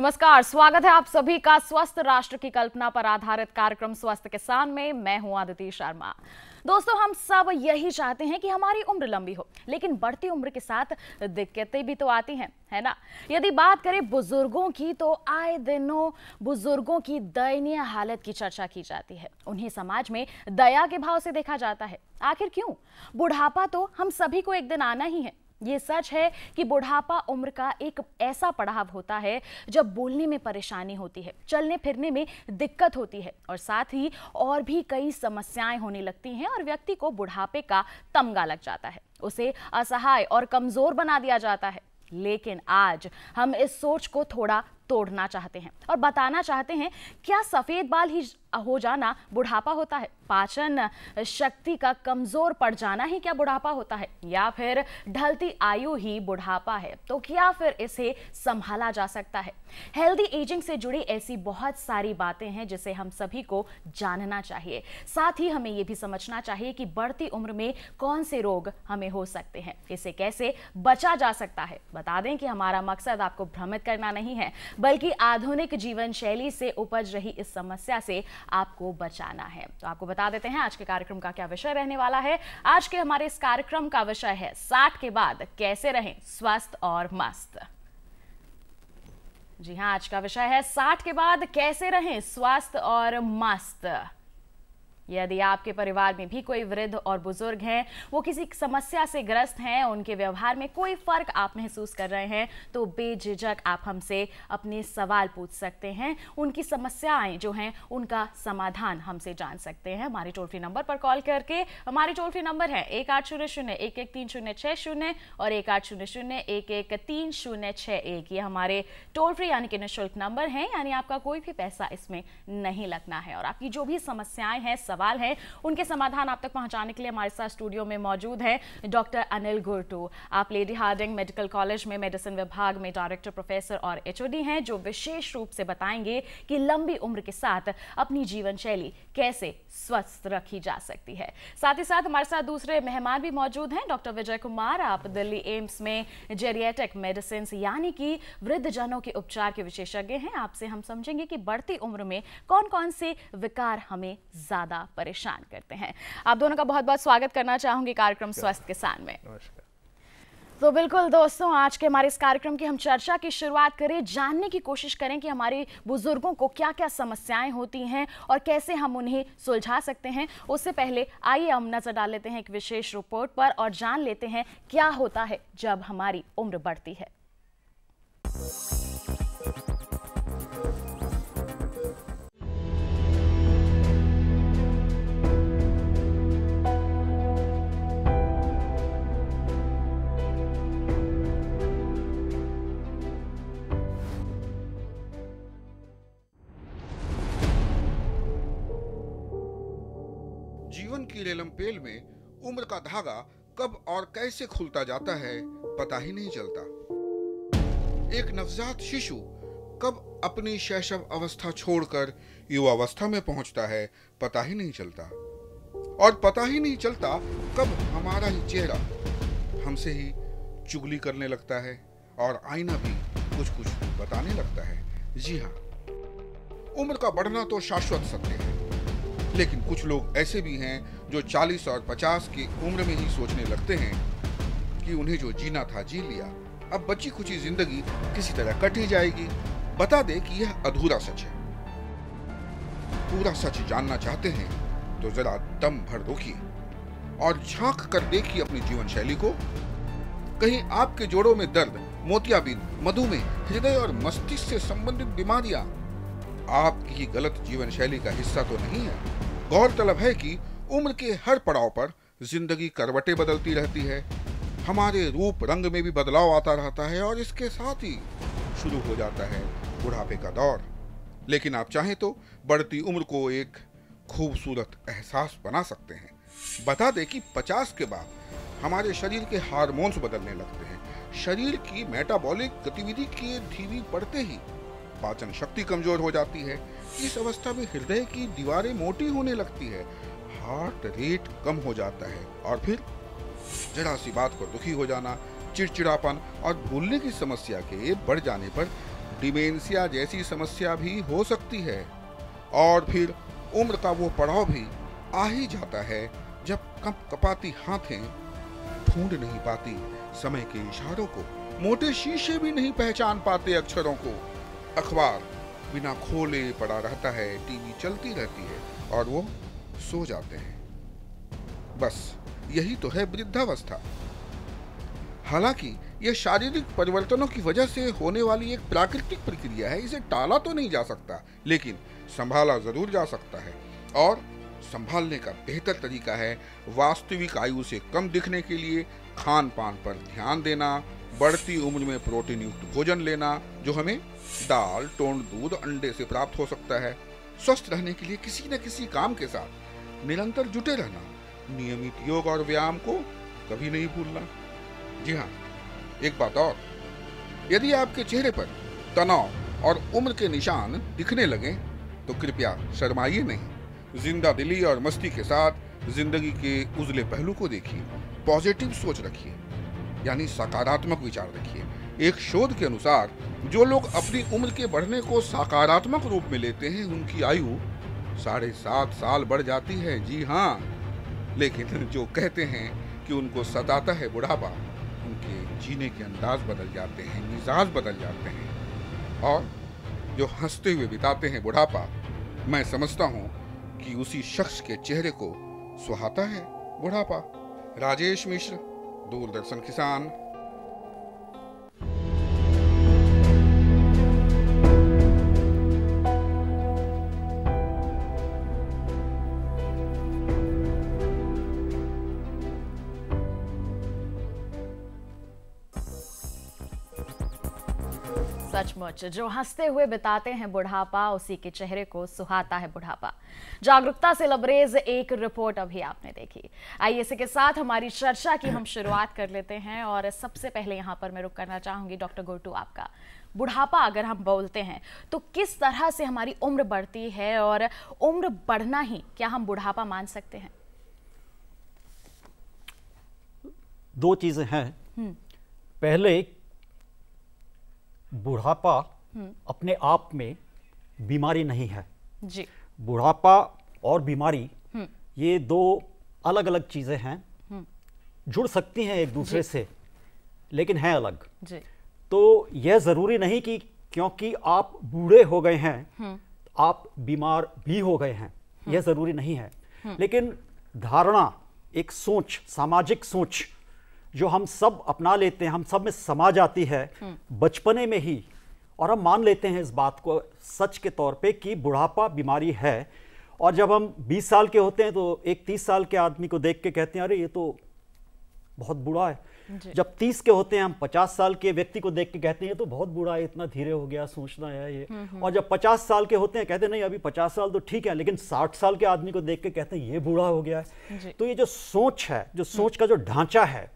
नमस्कार स्वागत है आप सभी का स्वस्थ राष्ट्र की कल्पना पर आधारित कार्यक्रम स्वस्थ किसान में मैं हूं आदिति शर्मा दोस्तों हम सब यही चाहते हैं कि हमारी उम्र लंबी हो लेकिन बढ़ती उम्र के साथ दिक्कतें भी तो आती हैं है ना यदि बात करें बुजुर्गों की तो आए दिनों बुजुर्गों की दयनीय हालत की चर्चा की जाती है उन्हें समाज में दया के भाव से देखा जाता है आखिर क्यों बुढ़ापा तो हम सभी को एक दिन आना ही है ये सच है कि बुढ़ापा उम्र का एक ऐसा पड़ाव होता है जब बोलने में परेशानी होती है चलने फिरने में दिक्कत होती है और साथ ही और भी कई समस्याएं होने लगती हैं और व्यक्ति को बुढ़ापे का तमगा लग जाता है उसे असहाय और कमज़ोर बना दिया जाता है लेकिन आज हम इस सोच को थोड़ा तोड़ना चाहते हैं और बताना चाहते हैं क्या सफ़ेद बाल ही हो जाना बुढ़ापा होता है पाचन शक्ति का कमज़ोर पड़ जाना ही क्या बुढ़ापा होता है या फिर ढलती आयु ही बुढ़ापा है तो क्या फिर इसे संभाला जा सकता है हेल्दी एजिंग से जुड़ी ऐसी बहुत सारी बातें हैं जिसे हम सभी को जानना चाहिए साथ ही हमें ये भी समझना चाहिए कि बढ़ती उम्र में कौन से रोग हमें हो सकते हैं इसे कैसे बचा जा सकता है बता दें कि हमारा मकसद आपको भ्रमित करना नहीं है बल्कि आधुनिक जीवन शैली से उपज रही इस समस्या से आपको बचाना है तो आपको बता देते हैं आज के कार्यक्रम का क्या विषय रहने वाला है आज के हमारे इस कार्यक्रम का विषय है साठ के बाद कैसे रहें स्वस्थ और मस्त जी हाँ आज का विषय है साठ के बाद कैसे रहें स्वस्थ और मस्त यदि आपके परिवार में भी कोई वृद्ध और बुजुर्ग हैं वो किसी समस्या से ग्रस्त हैं उनके व्यवहार में कोई फर्क आप महसूस कर रहे हैं तो बेझिझक आप हमसे अपने सवाल पूछ सकते हैं उनकी समस्याएं जो हैं उनका समाधान हमसे जान सकते हैं हमारे टोल फ्री नंबर पर कॉल करके हमारे टोल फ्री नंबर है एक आठ शून्य शून्य एक एक तीन शून्य छः शून्य और एक आठ शून्य शून्य एक एक तीन शून्य छः एक ये हमारे टोल फ्री यानी कि निःशुल्क नंबर है यानी आपका कोई भी पैसा इसमें नहीं लगना है और आपकी जो भी समस्याएं हैं सब सवाल हैं उनके समाधान आप तक पहुंचाने के लिए हमारे साथ स्टूडियो में मौजूद है डॉक्टर अनिल गुरटू आप लेडी हार्डिंग मेडिकल कॉलेज में मेडिसिन विभाग में डायरेक्टर प्रोफेसर और एच हैं जो विशेष रूप से बताएंगे कि लंबी उम्र के साथ अपनी जीवन शैली कैसे स्वस्थ रखी जा सकती है साथ ही साथ हमारे साथ दूसरे मेहमान भी मौजूद हैं डॉक्टर विजय कुमार आप दिल्ली एम्स में जेरिएटिक मेडिसिन यानी कि वृद्धजनों के उपचार के विशेषज्ञ हैं आपसे हम समझेंगे कि बढ़ती उम्र में कौन कौन से विकार हमें ज़्यादा परेशान करते हैं आप दोनों का बहुत बहुत स्वागत करना चाहूंगी कार्यक्रम स्वस्थ किसान में तो बिल्कुल दोस्तों आज के हमारे इस कार्यक्रम की हम चर्चा की शुरुआत करें जानने की कोशिश करें कि हमारे बुजुर्गों को क्या क्या समस्याएं होती हैं और कैसे हम उन्हें सुलझा सकते हैं उससे पहले आइए हम नज़र डाल लेते हैं एक विशेष रिपोर्ट पर और जान लेते हैं क्या होता है जब हमारी उम्र बढ़ती है की रेलम पेल में उम्र का धागा कब और कैसे खुलता जाता है पता ही नहीं चलता एक नवजात शिशु कब अपनी शैशव अवस्था छोड़कर युवावस्था में पहुंचता है पता ही नहीं चलता और पता ही नहीं चलता कब हमारा ही चेहरा हमसे ही चुगली करने लगता है और आईना भी कुछ कुछ बताने लगता है जी हाँ उम्र का बढ़ना तो शाश्वत सत्य है लेकिन कुछ लोग ऐसे भी हैं जो 40 और 50 की उम्र में ही सोचने लगते हैं कि उन्हें जो जीना था जी लिया अब बची खुची जिंदगी किसी तरह कट ही जाएगी बता दे कि यह अधूरा सच है पूरा सच जानना चाहते हैं तो जरा दम भर रोकिए और झांक कर देखिए अपनी जीवन शैली को कहीं आपके जोड़ों में दर्द मोतियाबिंद मधुमेह हृदय और मस्तिष्क से संबंधित बीमारियां आपकी ही गलत जीवन शैली का हिस्सा तो नहीं है गौरतलब है कि उम्र के हर पड़ाव पर जिंदगी करवटें बदलती रहती है हमारे रूप रंग में भी बदलाव आता रहता है और इसके साथ ही शुरू हो जाता है बुढ़ापे का दौर लेकिन आप चाहें तो बढ़ती उम्र को एक खूबसूरत एहसास बना सकते हैं बता दें कि 50 के बाद हमारे शरीर के हार्मोन्स बदलने लगते हैं शरीर की मेटाबॉलिक गतिविधि के धीमी पड़ते ही पाचन शक्ति कमजोर हो जाती है इस अवस्था में हृदय की दीवारें मोटी होने लगती है हार्ट रेट कम हो जाता है और फिर जरा सी बात को दुखी हो जाना चिड़चिड़ापन और भूलने की समस्या के बढ़ जाने पर डिमेंसिया जैसी समस्या भी हो सकती है और फिर उम्र का वो पड़ाव भी आ ही जाता है जब कप कपाती हाथें ढूंढ नहीं पाती समय के इशारों को मोटे शीशे भी नहीं पहचान पाते अक्षरों को अखबार बिना खोले पड़ा रहता है टीवी चलती रहती है और वो सो जाते हैं बस यही तो है वृद्धावस्था हालांकि यह शारीरिक परिवर्तनों की वजह से होने वाली एक प्राकृतिक प्रक्रिया है इसे टाला तो नहीं जा सकता लेकिन संभाला जरूर जा सकता है और संभालने का बेहतर तरीका है वास्तविक आयु से कम दिखने के लिए खान पान पर ध्यान देना बढ़ती उम्र में प्रोटीन युक्त भोजन लेना जो हमें दाल टोंड दूध अंडे से प्राप्त हो सकता है स्वस्थ रहने के लिए किसी न किसी काम के साथ निरंतर जुटे रहना नियमित योग और व्यायाम को कभी नहीं भूलना जी हाँ एक बात और यदि आपके चेहरे पर तनाव और उम्र के निशान दिखने लगे तो कृपया शर्माइए नहीं जिंदा दिली और मस्ती के साथ जिंदगी के उजले पहलू को देखिए पॉजिटिव सोच रखिए यानी सकारात्मक विचार रखिए एक शोध के अनुसार जो लोग अपनी उम्र के बढ़ने को सकारात्मक रूप में लेते हैं उनकी आयु साढ़े सात साल बढ़ जाती है जी हाँ लेकिन जो कहते हैं कि उनको सताता है बुढ़ापा उनके जीने के अंदाज बदल जाते हैं मिजाज बदल जाते हैं और जो हंसते हुए बिताते हैं बुढ़ापा मैं समझता हूँ कि उसी शख्स के चेहरे को सुहाता है बुढ़ापा राजेश मिश्र दूरदर्शन किसान सोच जो हंसते हुए बिताते हैं बुढ़ापा उसी के चेहरे को सुहाता है बुढ़ापा जागरूकता से लबरेज एक रिपोर्ट अभी आपने देखी आइए इसी के साथ हमारी चर्चा की हम शुरुआत कर लेते हैं और सबसे पहले यहां पर मैं रुक करना चाहूंगी डॉक्टर गोटू आपका बुढ़ापा अगर हम बोलते हैं तो किस तरह से हमारी उम्र बढ़ती है और उम्र बढ़ना ही क्या हम बुढ़ापा मान सकते हैं दो चीज़ें हैं हम्म। पहले बुढ़ापा हम्म। अपने आप में बीमारी नहीं है जी बुढ़ापा और बीमारी हम्म। ये दो अलग अलग चीज़ें हैं हम्म। जुड़ सकती हैं एक दूसरे से लेकिन हैं अलग जी तो यह ज़रूरी नहीं कि क्योंकि आप बूढ़े हो गए हैं आप बीमार भी हो गए हैं यह ज़रूरी नहीं है लेकिन धारणा एक सोच सामाजिक सोच जो हम सब अपना लेते हैं हम सब में समा जाती है हम्म। बचपने में ही और हम मान लेते हैं इस बात को सच के तौर पे कि बुढ़ापा बीमारी है और जब हम 20 साल के होते हैं तो एक 30 साल के आदमी को देख के कहते हैं अरे ये तो बहुत बुरा है जब तीस के होते हैं हम पचास साल के व्यक्ति को देख के कहते हैं तो बहुत बुरा है इतना धीरे हो गया सोचना है ये हम्म, हम्म। और जब पचास साल के होते हैं कहते हैं नहीं अभी पचास साल तो ठीक है लेकिन साठ साल के आदमी को देख के कहते हैं ये बुरा हो गया है तो ये जो सोच है जो हम्म। सोच का जो ढांचा है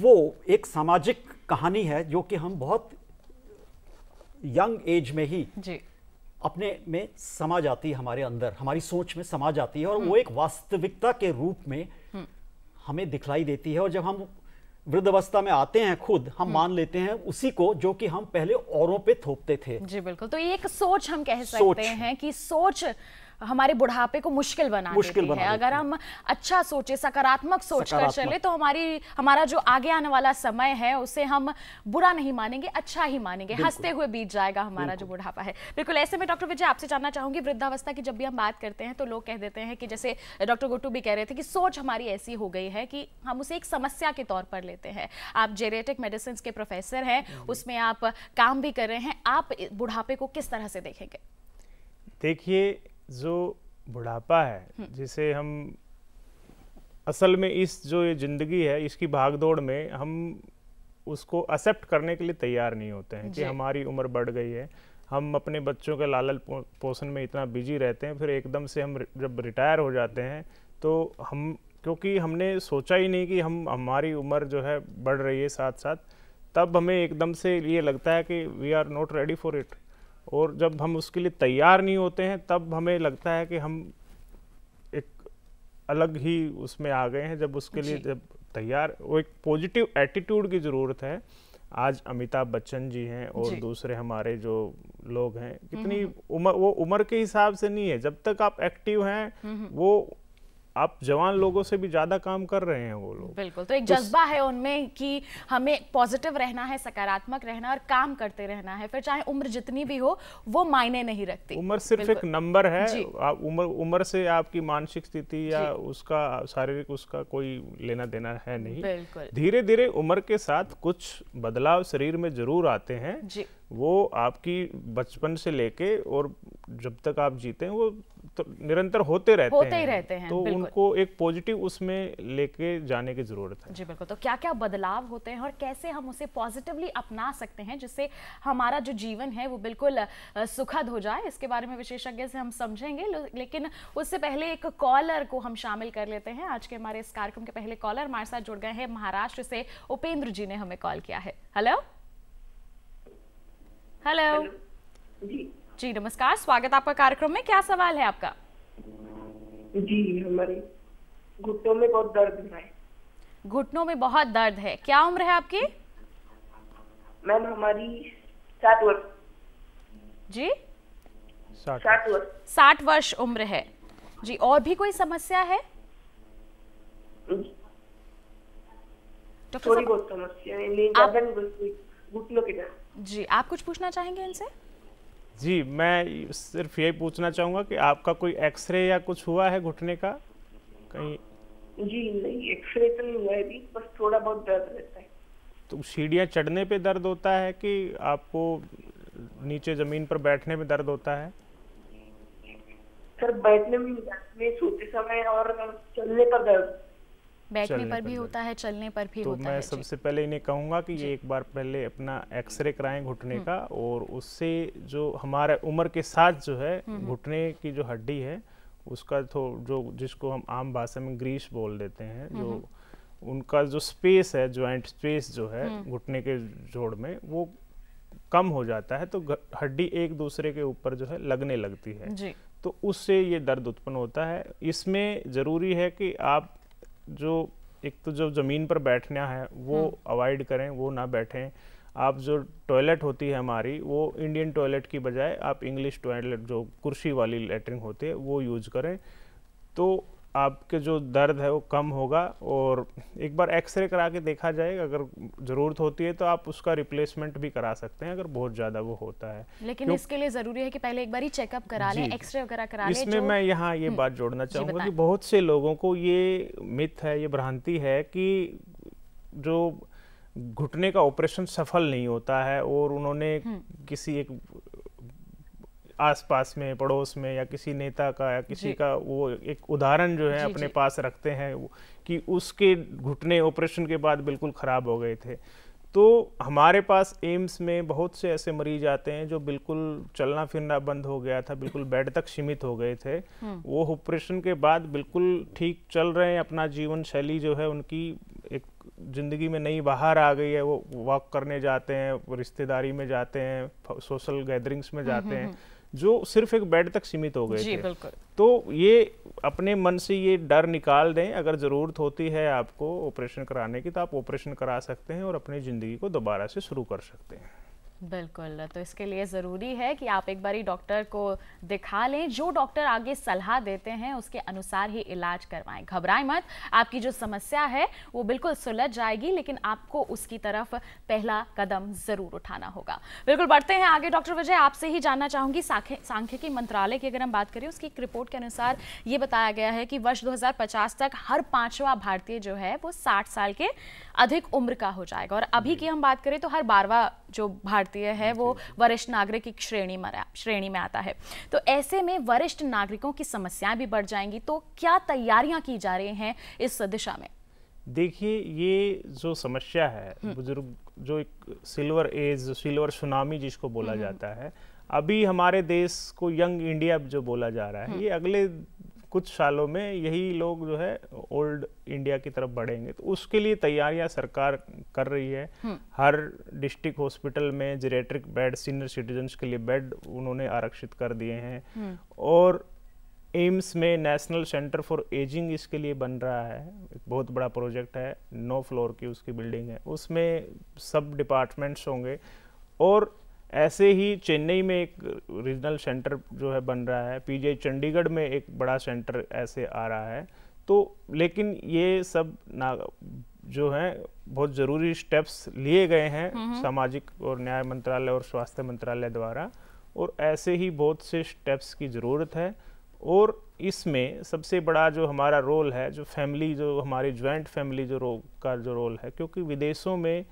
वो एक सामाजिक कहानी है जो कि हम बहुत यंग एज में ही अपने में समा जाती है हमारे अंदर हमारी सोच में समा जाती है और वो एक वास्तविकता के रूप में हमें दिखलाई देती है और जब हम वृद्धावस्था में आते हैं खुद हम हम्म। मान लेते हैं उसी को जो कि हम पहले औरों पे थोपते थे जी बिल्कुल तो ये एक सोच हम कह सकते हैं कि सोच हमारे बुढ़ापे को मुश्किल बना मुश्किल देती बना है अगर हम अच्छा सोचे सकारात्मक सोच कर चले तो हमारी हमारा जो आगे आने वाला समय है उसे हम बुरा नहीं मानेंगे अच्छा ही मानेंगे हंसते हुए बीत जाएगा हमारा जो बुढ़ापा है बिल्कुल ऐसे में डॉक्टर विजय आपसे जानना चाहूंगी वृद्धावस्था की जब भी हम बात करते हैं तो लोग कह देते हैं कि जैसे डॉक्टर गुट्टू भी कह रहे थे कि सोच हमारी ऐसी हो गई है कि हम उसे एक समस्या के तौर पर लेते हैं आप जेरेटिक मेडिसिन के प्रोफेसर हैं हम्म। उसमें आप काम भी कर रहे हैं आप बुढ़ापे को किस तरह से देखेंगे देखिए जो बुढ़ापा है हम्म। जिसे हम असल में इस जो ये ज़िंदगी है इसकी भागदौड़ में हम उसको एक्सेप्ट करने के लिए तैयार नहीं होते हैं कि हमारी उम्र बढ़ गई है हम अपने बच्चों के लालल पोषण में इतना बिजी रहते हैं फिर एकदम से हम जब रिटायर हो जाते हैं तो हम क्योंकि हमने सोचा ही नहीं कि हम हमारी उम्र जो है बढ़ रही है साथ साथ तब हमें एकदम से ये लगता है कि we are not ready for it और जब हम उसके लिए तैयार नहीं होते हैं तब हमें लगता है कि हम एक अलग ही उसमें आ गए हैं जब उसके लिए जब तैयार वो एक पॉजिटिव एटीट्यूड की ज़रूरत है आज अमिताभ बच्चन जी हैं और जी। दूसरे हमारे जो लोग हैं कितनी हम्म, हम्म, हम्म। उम्र वो उम्र के हिसाब से नहीं है जब तक आप एक्टिव हैं वो आप जवान लोगों से भी ज्यादा काम कर रहे हैं वो लोग बिल्कुल तो एक तो जज्बा है उनमें कि हमें पॉजिटिव रहना है सकारात्मक रहना और काम करते रहना है फिर चाहे उम्र जितनी भी हो वो मायने नहीं रखती उम्र सिर्फ एक नंबर है आप उम्र उम्र से आपकी मानसिक स्थिति या उसका शारीरिक उसका कोई लेना देना है नहीं बिल्कुल धीरे धीरे उम्र के साथ कुछ बदलाव शरीर में जरूर आते हैं वो आपकी बचपन से लेके और जब तक आप जीते हैं वो तो निरंतर होते रहते होते हैं, ही रहते हैं तो उनको एक पॉजिटिव उसमें लेके जाने की जरूरत है जी बिल्कुल तो क्या क्या बदलाव होते हैं और कैसे हम उसे पॉजिटिवली अपना सकते हैं जिससे हमारा जो जीवन है वो बिल्कुल सुखद हो जाए इसके बारे में विशेषज्ञ से हम समझेंगे लेकिन उससे पहले एक कॉलर को हम शामिल कर लेते हैं आज के हमारे इस कार्यक्रम के पहले कॉलर हमारे साथ जुड़ गए हैं महाराष्ट्र से उपेंद्र जी ने हमें कॉल किया है हेलो हेलो जी जी नमस्कार स्वागत आपका कार्यक्रम में क्या सवाल है आपका जी हमारे घुटनों में बहुत दर्द है घुटनों में बहुत दर्द है क्या उम्र है आपकी मैम हमारी सात वर्ष जी साठ वर्ष साठ वर्ष उम्र है जी और भी कोई समस्या है थोड़ी बहुत समस्या है घुटनों जी आप कुछ पूछना चाहेंगे इनसे जी मैं सिर्फ यही पूछना चाहूँगा कि आपका कोई एक्सरे या कुछ हुआ है घुटने का कहीं जी नहीं एक्सरे तो नहीं हुआ है बस थोड़ा बहुत दर्द रहता है तो सीढ़ियाँ चढ़ने पे दर्द होता है कि आपको नीचे जमीन पर बैठने में दर्द होता है सर बैठने में सोते समय और चलने पर दर्द बैठने पर भी होता है चलने पर भी तो होता मैं है सबसे पहले इन्हें कहूँगा कि ये एक बार पहले अपना एक्सरे कराएं घुटने हम्म। का और उससे जो हमारे उम्र के साथ जो है हम्म, हम्म। घुटने की जो हड्डी है उसका तो जो जिसको हम आम भाषा में ग्रीस बोल देते हैं जो उनका जो स्पेस है ज्वाइंट स्पेस जो है घुटने के जोड़ में वो कम हो जाता है तो हड्डी एक दूसरे के ऊपर जो है लगने लगती है जी। तो उससे ये दर्द उत्पन्न होता है इसमें ज़रूरी है कि आप जो एक तो जो ज़मीन पर बैठना है वो हम्म। अवॉइड करें वो ना बैठें आप जो टॉयलेट होती है हमारी वो इंडियन टॉयलेट की बजाय आप इंग्लिश टॉयलेट जो कुर्सी वाली लेटरिन होती है वो यूज करें तो आपके जो दर्द है वो कम होगा और एक बार एक्सरे करा के देखा जाएगा अगर ज़रूरत होती है तो आप उसका रिप्लेसमेंट भी करा सकते हैं अगर बहुत ज़्यादा वो होता है लेकिन इसके लिए ज़रूरी है कि पहले एक बार ही चेकअप करा लें एक्सरे वगैरह करा लें इसमें मैं यहाँ ये हम्म। बात जोड़ना चाहूंगा कि बहुत से लोगों को ये मिथ है ये भ्रांति है कि जो घुटने का ऑपरेशन सफल नहीं होता है और उन्होंने हम्म। किसी एक आसपास में पड़ोस में या किसी नेता का या किसी का वो एक उदाहरण जो है जी, अपने जी. पास रखते हैं कि उसके घुटने ऑपरेशन के बाद बिल्कुल ख़राब हो गए थे तो हमारे पास एम्स में बहुत से ऐसे मरीज आते हैं जो बिल्कुल चलना फिरना बंद हो गया था बिल्कुल बेड तक सीमित हो गए थे हम्म। वो ऑपरेशन के बाद बिल्कुल ठीक चल रहे हैं अपना जीवन शैली जो है उनकी एक ज़िंदगी में नई बाहर आ गई है वो वॉक करने जाते हैं रिश्तेदारी में जाते हैं सोशल गैदरिंग्स में हम्म, जाते हम्म, हैं जो सिर्फ एक बेड तक सीमित हो गए जी, थे तो ये अपने मन से ये डर निकाल दें अगर ज़रूरत होती है आपको ऑपरेशन कराने की तो आप ऑपरेशन करा सकते हैं और अपनी ज़िंदगी को दोबारा से शुरू कर सकते हैं बिल्कुल तो इसके लिए ज़रूरी है कि आप एक बार डॉक्टर को दिखा लें जो डॉक्टर आगे सलाह देते हैं उसके अनुसार ही इलाज करवाएं घबराएं मत आपकी जो समस्या है वो बिल्कुल सुलझ जाएगी लेकिन आपको उसकी तरफ पहला कदम ज़रूर उठाना होगा बिल्कुल बढ़ते हैं आगे डॉक्टर विजय आपसे ही जानना चाहूँगी सांख्यिकी मंत्रालय की अगर हम बात करें उसकी एक रिपोर्ट के अनुसार ये बताया गया है कि वर्ष दो तक हर पाँचवा भारतीय जो है वो साठ साल के अधिक उम्र का हो जाएगा और अभी की हम बात करें तो हर बारवा जो भारतीय है वो वरिष्ठ नागरिक की श्रेणी में श्रेणी में आता है तो ऐसे में वरिष्ठ नागरिकों की समस्याएं भी बढ़ जाएंगी तो क्या तैयारियां की जा रही हैं इस दिशा में देखिए ये जो समस्या है हम्म। बुजुर्ग जो एक सिल्वर एज सिल्वर सुनामी जिसको बोला हम्म। जाता है अभी हमारे देश को यंग इंडिया जो बोला जा रहा है हम्म। ये अगले कुछ सालों में यही लोग जो है ओल्ड इंडिया की तरफ बढ़ेंगे तो उसके लिए तैयारियां सरकार कर रही है हम्म। हर डिस्ट्रिक्ट हॉस्पिटल में जेरेट्रिक बेड सीनियर सिटीजन्स के लिए बेड उन्होंने आरक्षित कर दिए हैं हम्म। और एम्स में नेशनल सेंटर फॉर एजिंग इसके लिए बन रहा है एक बहुत बड़ा प्रोजेक्ट है नौ फ्लोर की उसकी बिल्डिंग है उसमें सब डिपार्टमेंट्स होंगे और ऐसे ही चेन्नई में एक रीजनल सेंटर जो है बन रहा है पीजे चंडीगढ़ में एक बड़ा सेंटर ऐसे आ रहा है तो लेकिन ये सब ना जो है बहुत ज़रूरी स्टेप्स लिए गए हैं हम्म, हम्म। सामाजिक और न्याय मंत्रालय और स्वास्थ्य मंत्रालय द्वारा और ऐसे ही बहुत से स्टेप्स की ज़रूरत है और इसमें सबसे बड़ा जो हमारा रोल है जो फैमिली जो हमारी ज्वाइंट फैमिली जो रो का जो रोल है क्योंकि विदेशों में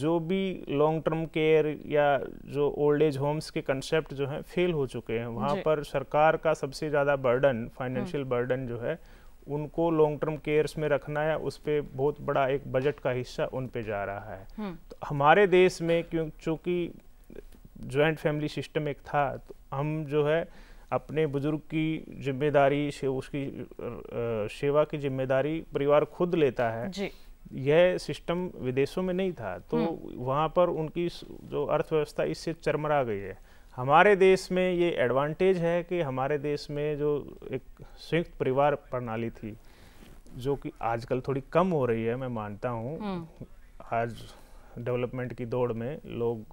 जो भी लॉन्ग टर्म केयर या जो ओल्ड एज होम्स के कंसेप्ट जो हैं फेल हो चुके हैं वहाँ पर सरकार का सबसे ज़्यादा बर्डन फाइनेंशियल बर्डन जो है उनको लॉन्ग टर्म केयर्स में रखना या उस पर बहुत बड़ा एक बजट का हिस्सा उन पे जा रहा है हम्म। तो हमारे देश में क्यों चूँकि जॉइंट फैमिली सिस्टम एक था तो हम जो है अपने बुजुर्ग की जिम्मेदारी से उसकी सेवा की जिम्मेदारी परिवार खुद लेता है यह सिस्टम विदेशों में नहीं था तो हम्म। वहाँ पर उनकी जो अर्थव्यवस्था इससे चरमरा गई है हमारे देश में ये एडवांटेज है कि हमारे देश में जो एक संयुक्त परिवार प्रणाली थी जो कि आजकल थोड़ी कम हो रही है मैं मानता हूँ हम्म। आज डेवलपमेंट की दौड़ में लोग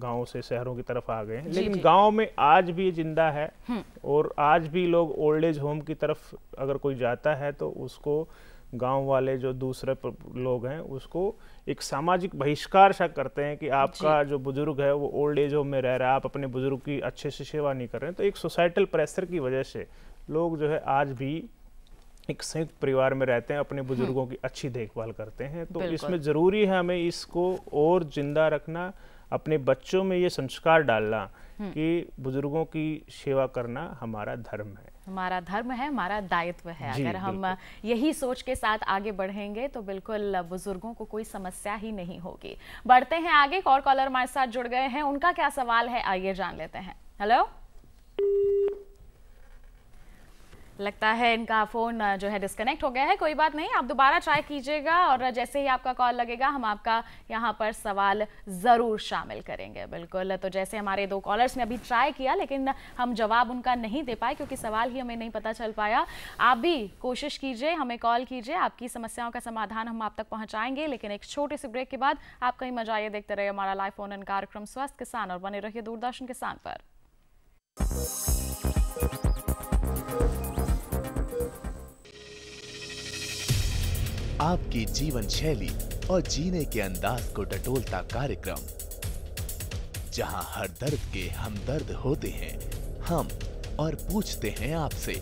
गाँव से शहरों की तरफ आ गए हैं लेकिन गाँव में आज भी जिंदा है हम्म। और आज भी लोग ओल्ड एज होम की तरफ अगर कोई जाता है तो उसको गांव वाले जो दूसरे लोग हैं उसको एक सामाजिक बहिष्कार सा करते हैं कि आपका जो बुजुर्ग है वो ओल्ड एज होम में रह रहा है आप अपने बुजुर्ग की अच्छे से सेवा नहीं कर रहे हैं तो एक सोसाइटल प्रेशर की वजह से लोग जो है आज भी एक संयुक्त परिवार में रहते हैं अपने हम्म। बुजुर्गों की अच्छी देखभाल करते हैं तो इसमें ज़रूरी है हमें इसको और जिंदा रखना अपने बच्चों में ये संस्कार डालना हम्म। कि बुजुर्गों की सेवा करना हमारा धर्म है हमारा धर्म है हमारा दायित्व है अगर हम यही सोच के साथ आगे बढ़ेंगे तो बिल्कुल बुजुर्गों को कोई समस्या ही नहीं होगी बढ़ते हैं आगे और कॉलर हमारे साथ जुड़ गए हैं उनका क्या सवाल है आइए जान लेते हैं हेलो लगता है इनका फ़ोन जो है डिस्कनेक्ट हो गया है कोई बात नहीं आप दोबारा ट्राई कीजिएगा और जैसे ही आपका कॉल लगेगा हम आपका यहाँ पर सवाल ज़रूर शामिल करेंगे बिल्कुल तो जैसे हमारे दो कॉलर्स ने अभी ट्राई किया लेकिन हम जवाब उनका नहीं दे पाए क्योंकि सवाल ही हमें नहीं पता चल पाया आप भी कोशिश कीजिए हमें कॉल कीजिए आपकी समस्याओं का समाधान हम आप तक पहुँचाएंगे लेकिन एक छोटे से ब्रेक के बाद आप कहीं मजा आइए देखते रहे हमारा लाइफ फोन इन कार्यक्रम स्वस्थ किसान और बने रहिए दूरदर्शन किसान पर आपकी जीवन शैली और जीने के अंदाज को डटोलता कार्यक्रम जहां हर दर्द के हम दर्द होते हैं हम और पूछते हैं आपसे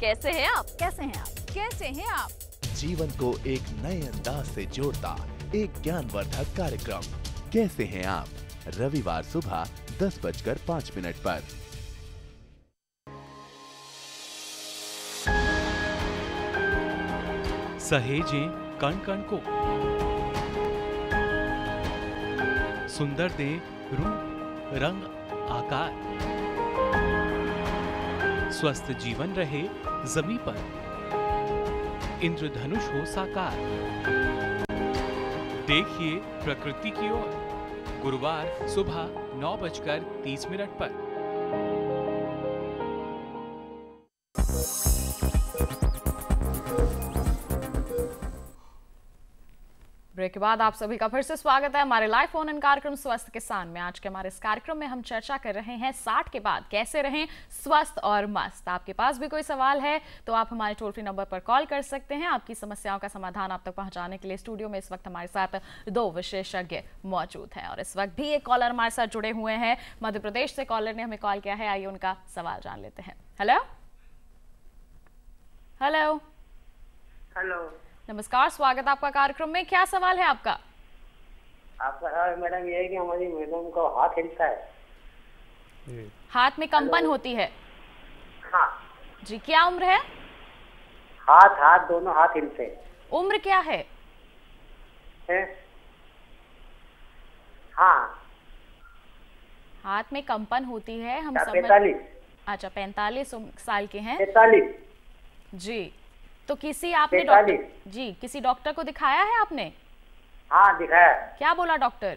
कैसे हैं आप कैसे हैं आप कैसे हैं आप जीवन को एक नए अंदाज से जोड़ता एक ज्ञानवर्धक कार्यक्रम कैसे हैं आप रविवार सुबह दस बजकर पाँच मिनट पर सहेजें कण कण को सुंदर दे रूप रंग आकार स्वस्थ जीवन रहे जमी पर इंद्रधनुष हो साकार देखिए प्रकृति की ओर गुरुवार सुबह नौ बजकर तीस मिनट पर के बाद आप सभी का फिर से स्वागत है हमारे लाइव फोन इन कार्यक्रम स्वस्थ किसान में आज के हमारे इस कार्यक्रम में हम चर्चा कर रहे हैं साठ के बाद कैसे रहें स्वस्थ और मस्त आपके पास भी कोई सवाल है तो आप हमारे टोल फ्री नंबर पर कॉल कर सकते हैं आपकी समस्याओं का समाधान आप तक पहुंचाने के लिए स्टूडियो में इस वक्त हमारे साथ दो विशेषज्ञ मौजूद हैं और इस वक्त भी एक कॉलर हमारे साथ जुड़े हुए हैं मध्य प्रदेश से कॉलर ने हमें कॉल किया है आइए उनका सवाल जान लेते हैं हेलो हेलो हेलो नमस्कार स्वागत आपका कार्यक्रम में क्या सवाल है आपका आपका सवाल मैडम ये है कि हमारी मैडम को हाथ हिलता है हाथ में कंपन होती है हाँ जी क्या उम्र है हाथ हाथ दोनों हाथ हिलते उम्र क्या है, है? हाँ हाथ में कंपन होती है हम अच्छा, समझ अच्छा पैंतालीस साल के हैं पैतालीस जी तो किसी आपने डॉक्टर जी किसी डॉक्टर को दिखाया है आपने हाँ दिखाया क्या बोला डॉक्टर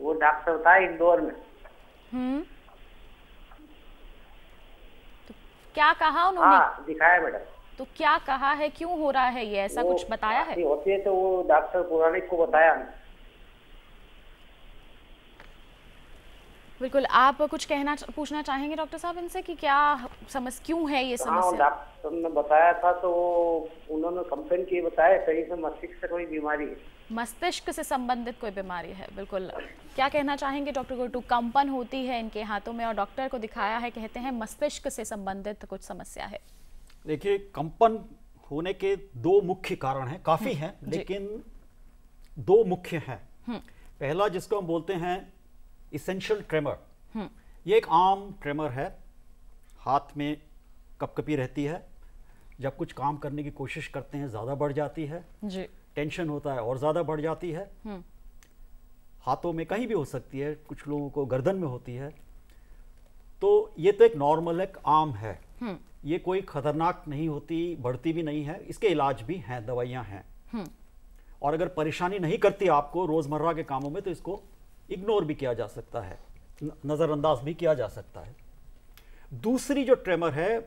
वो डॉक्टर था इंदौर में हम्म तो क्या कहा उन्होंने हाँ, दिखाया मैडम तो क्या कहा है क्यों हो रहा है ये ऐसा कुछ बताया है होती है तो वो डॉक्टर पुराणिक को बताया बिल्कुल आप कुछ कहना पूछना चाहेंगे डॉक्टर साहब इनसे कि क्या समस्या क्यों है ये हाँ, समस्या डॉक्टर ने बताया था तो उन्होंने कंप्लेन किए बताया कहीं से मस्तिष्क से कोई बीमारी है मस्तिष्क से संबंधित कोई बीमारी है बिल्कुल क्या कहना चाहेंगे डॉक्टर गोटू कंपन होती है इनके हाथों में और डॉक्टर को दिखाया है कहते हैं मस्तिष्क से संबंधित कुछ समस्या है देखिए कंपन होने के दो मुख्य कारण हैं काफी हम्म, हैं लेकिन दो मुख्य हैं हम्म। पहला जिसको हम बोलते हैं इसेंशियल ट्रेमर hmm. ये एक आम ट्रेमर है हाथ में कपकपी रहती है जब कुछ काम करने की कोशिश करते हैं ज़्यादा बढ़ जाती है जी टेंशन होता है और ज़्यादा बढ़ जाती है hmm. हाथों में कहीं भी हो सकती है कुछ लोगों को गर्दन में होती है तो ये तो एक नॉर्मल एक आम है hmm. ये कोई खतरनाक नहीं होती बढ़ती भी नहीं है इसके इलाज भी हैं दवाइयां हैं और अगर परेशानी नहीं करती आपको रोज़मर्रा के कामों में तो इसको इग्नोर भी किया जा सकता है नज़रअंदाज भी किया जा सकता है दूसरी जो ट्रेमर है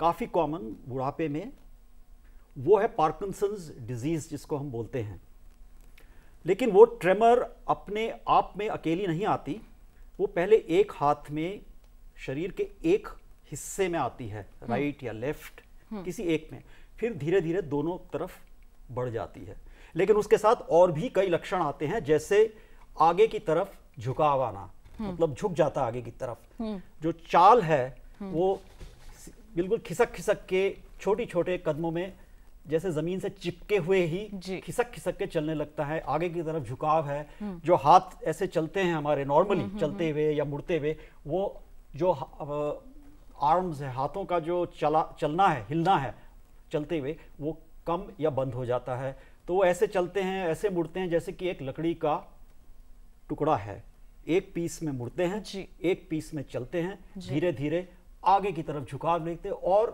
काफ़ी कॉमन बुढ़ापे में वो है पार्किंसंस डिजीज़ जिसको हम बोलते हैं लेकिन वो ट्रेमर अपने आप में अकेली नहीं आती वो पहले एक हाथ में शरीर के एक हिस्से में आती है राइट हम्म। या लेफ्ट हम्म। किसी एक में फिर धीरे धीरे दोनों तरफ बढ़ जाती है लेकिन उसके साथ और भी कई लक्षण आते हैं जैसे आगे की तरफ झुकाव आना हम्म। मतलब झुक जाता आगे की तरफ हम्म। जो चाल है हम्म। वो बिल्कुल खिसक खिसक के छोटी छोटे कदमों में जैसे जमीन से चिपके हुए ही खिसक खिसक के चलने लगता है आगे की तरफ झुकाव है जो हाथ ऐसे चलते हैं हमारे नॉर्मली चलते हुए या मुड़ते हुए वो जो आर्म्स है हाथों का जो चला चलना है हिलना है चलते हुए वो कम या बंद हो जाता है तो वो ऐसे चलते हैं ऐसे मुड़ते हैं जैसे कि एक लकड़ी का टुकड़ा है एक पीस में मुड़ते हैं एक पीस में चलते हैं धीरे धीरे आगे की तरफ झुकाव लेते और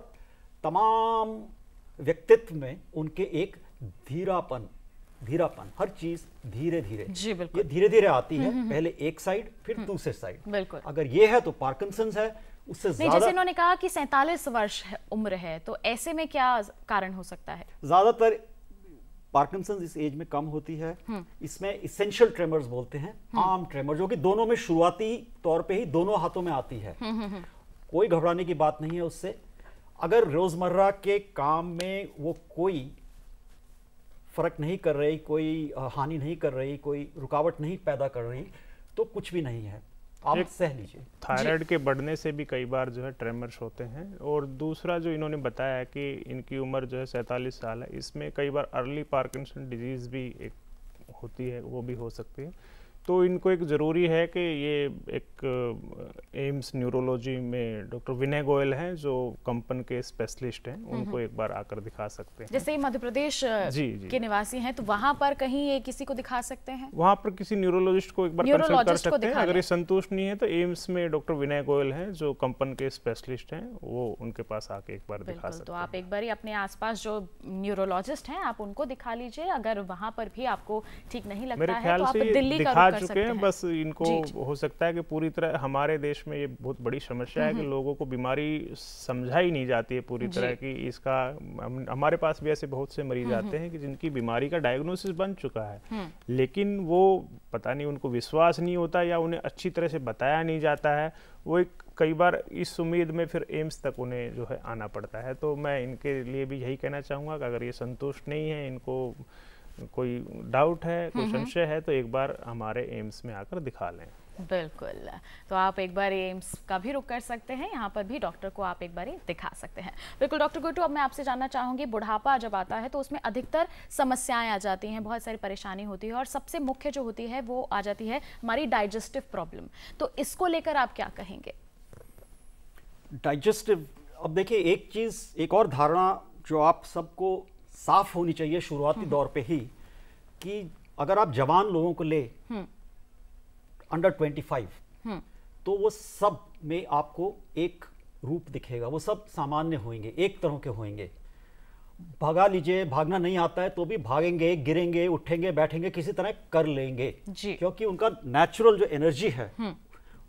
तमाम व्यक्तित्व में उनके एक धीरापन धीरापन हर चीज धीरे धीरे जी बिल्कुल ये धीरे धीरे आती है हम्म, हम्म, हम्म। पहले एक साइड फिर दूसरे साइड बिल्कुल अगर ये है तो पार्कसन है उससे ज्यादा जैसे इन्होंने कहा कि सैतालीस वर्ष उम्र है तो ऐसे में क्या कारण हो सकता है ज्यादातर पार्किसन इस एज में कम होती है हम्म। इसमें इसेंशियल ट्रेमर्स बोलते हैं हम्म। आम ट्रेमर जो कि दोनों में शुरुआती तौर पे ही दोनों हाथों में आती है हम्म, कोई घबराने की बात नहीं है उससे अगर रोजमर्रा के काम में वो कोई फर्क नहीं कर रही कोई हानि नहीं कर रही कोई रुकावट नहीं पैदा कर रही तो कुछ भी नहीं है आप सह लीजिए थायराइड के बढ़ने से भी कई बार जो है ट्रेमर्स होते हैं और दूसरा जो इन्होंने बताया है कि इनकी उम्र जो है सैंतालीस साल है इसमें कई बार अर्ली पार्किंसन डिजीज़ भी एक होती है वो भी हो सकती है तो इनको एक ज़रूरी है कि ये एक एम्स न्यूरोलॉजी में डॉक्टर विनय गोयल हैं जो कंपन के स्पेशलिस्ट हैं हम्म। उनको एक बार आकर दिखा सकते हैं जैसे मध्य प्रदेश जी, जी के निवासी हैं तो वहाँ पर कहीं ये किसी को दिखा सकते हैं वहाँ पर किसी न्यूरोलॉजिस्ट को एक बार कंसल्ट कर सकते हैं अगर ये संतुष्ट नहीं है तो एम्स में डॉक्टर विनय गोयल हैं जो कंपन के स्पेशलिस्ट हैं वो उनके पास आके एक बार दिखा सकते तो हैं तो आप एक बार अपने आसपास जो न्यूरोलॉजिस्ट हैं आप उनको दिखा लीजिए अगर वहाँ पर भी आपको ठीक नहीं लगता है तो आप दिल्ली का आ चुके हैं बस इनको हो सकता है कि पूरी तरह हमारे देश में ये बहुत बड़ी समस्या है कि लोगों को बीमारी समझाई नहीं जाती है पूरी तरह की इसका हमारे पास भी ऐसे बहुत से मरीज आते हैं कि जिनकी बीमारी का डायग्नोसिस बन चुका है हम्म। लेकिन वो पता नहीं उनको विश्वास नहीं होता या उन्हें अच्छी तरह से बताया नहीं जाता है वो एक कई बार इस उम्मीद में फिर एम्स तक उन्हें जो है आना पड़ता है तो मैं इनके लिए भी यही कहना चाहूँगा कि अगर ये संतुष्ट नहीं है इनको कोई डाउट है कोई संशय है तो एक बार हमारे एम्स में आकर दिखा लें बिल्कुल तो आप एक बार एम्स का भी रुक कर सकते हैं यहाँ पर भी डॉक्टर को आप एक बार दिखा सकते हैं बिल्कुल डॉक्टर गुटू अब मैं आपसे जानना चाहूंगी बुढ़ापा जब आता है तो उसमें अधिकतर समस्याएं आ जाती हैं बहुत सारी परेशानी होती है और सबसे मुख्य जो होती है वो आ जाती है हमारी डाइजेस्टिव प्रॉब्लम तो इसको लेकर आप क्या कहेंगे डाइजेस्टिव अब देखिए एक चीज़ एक और धारणा जो आप सबको साफ होनी चाहिए शुरुआती हम्म। दौर पे ही कि अगर आप जवान लोगों को ले अंडर ट्वेंटी फाइव तो वो सब में आपको एक रूप दिखेगा वो सब सामान्य होंगे एक तरह के होंगे भगा लीजिए भागना नहीं आता है तो भी भागेंगे गिरेंगे उठेंगे बैठेंगे किसी तरह कर लेंगे जी। क्योंकि उनका नेचुरल जो एनर्जी है हम्म।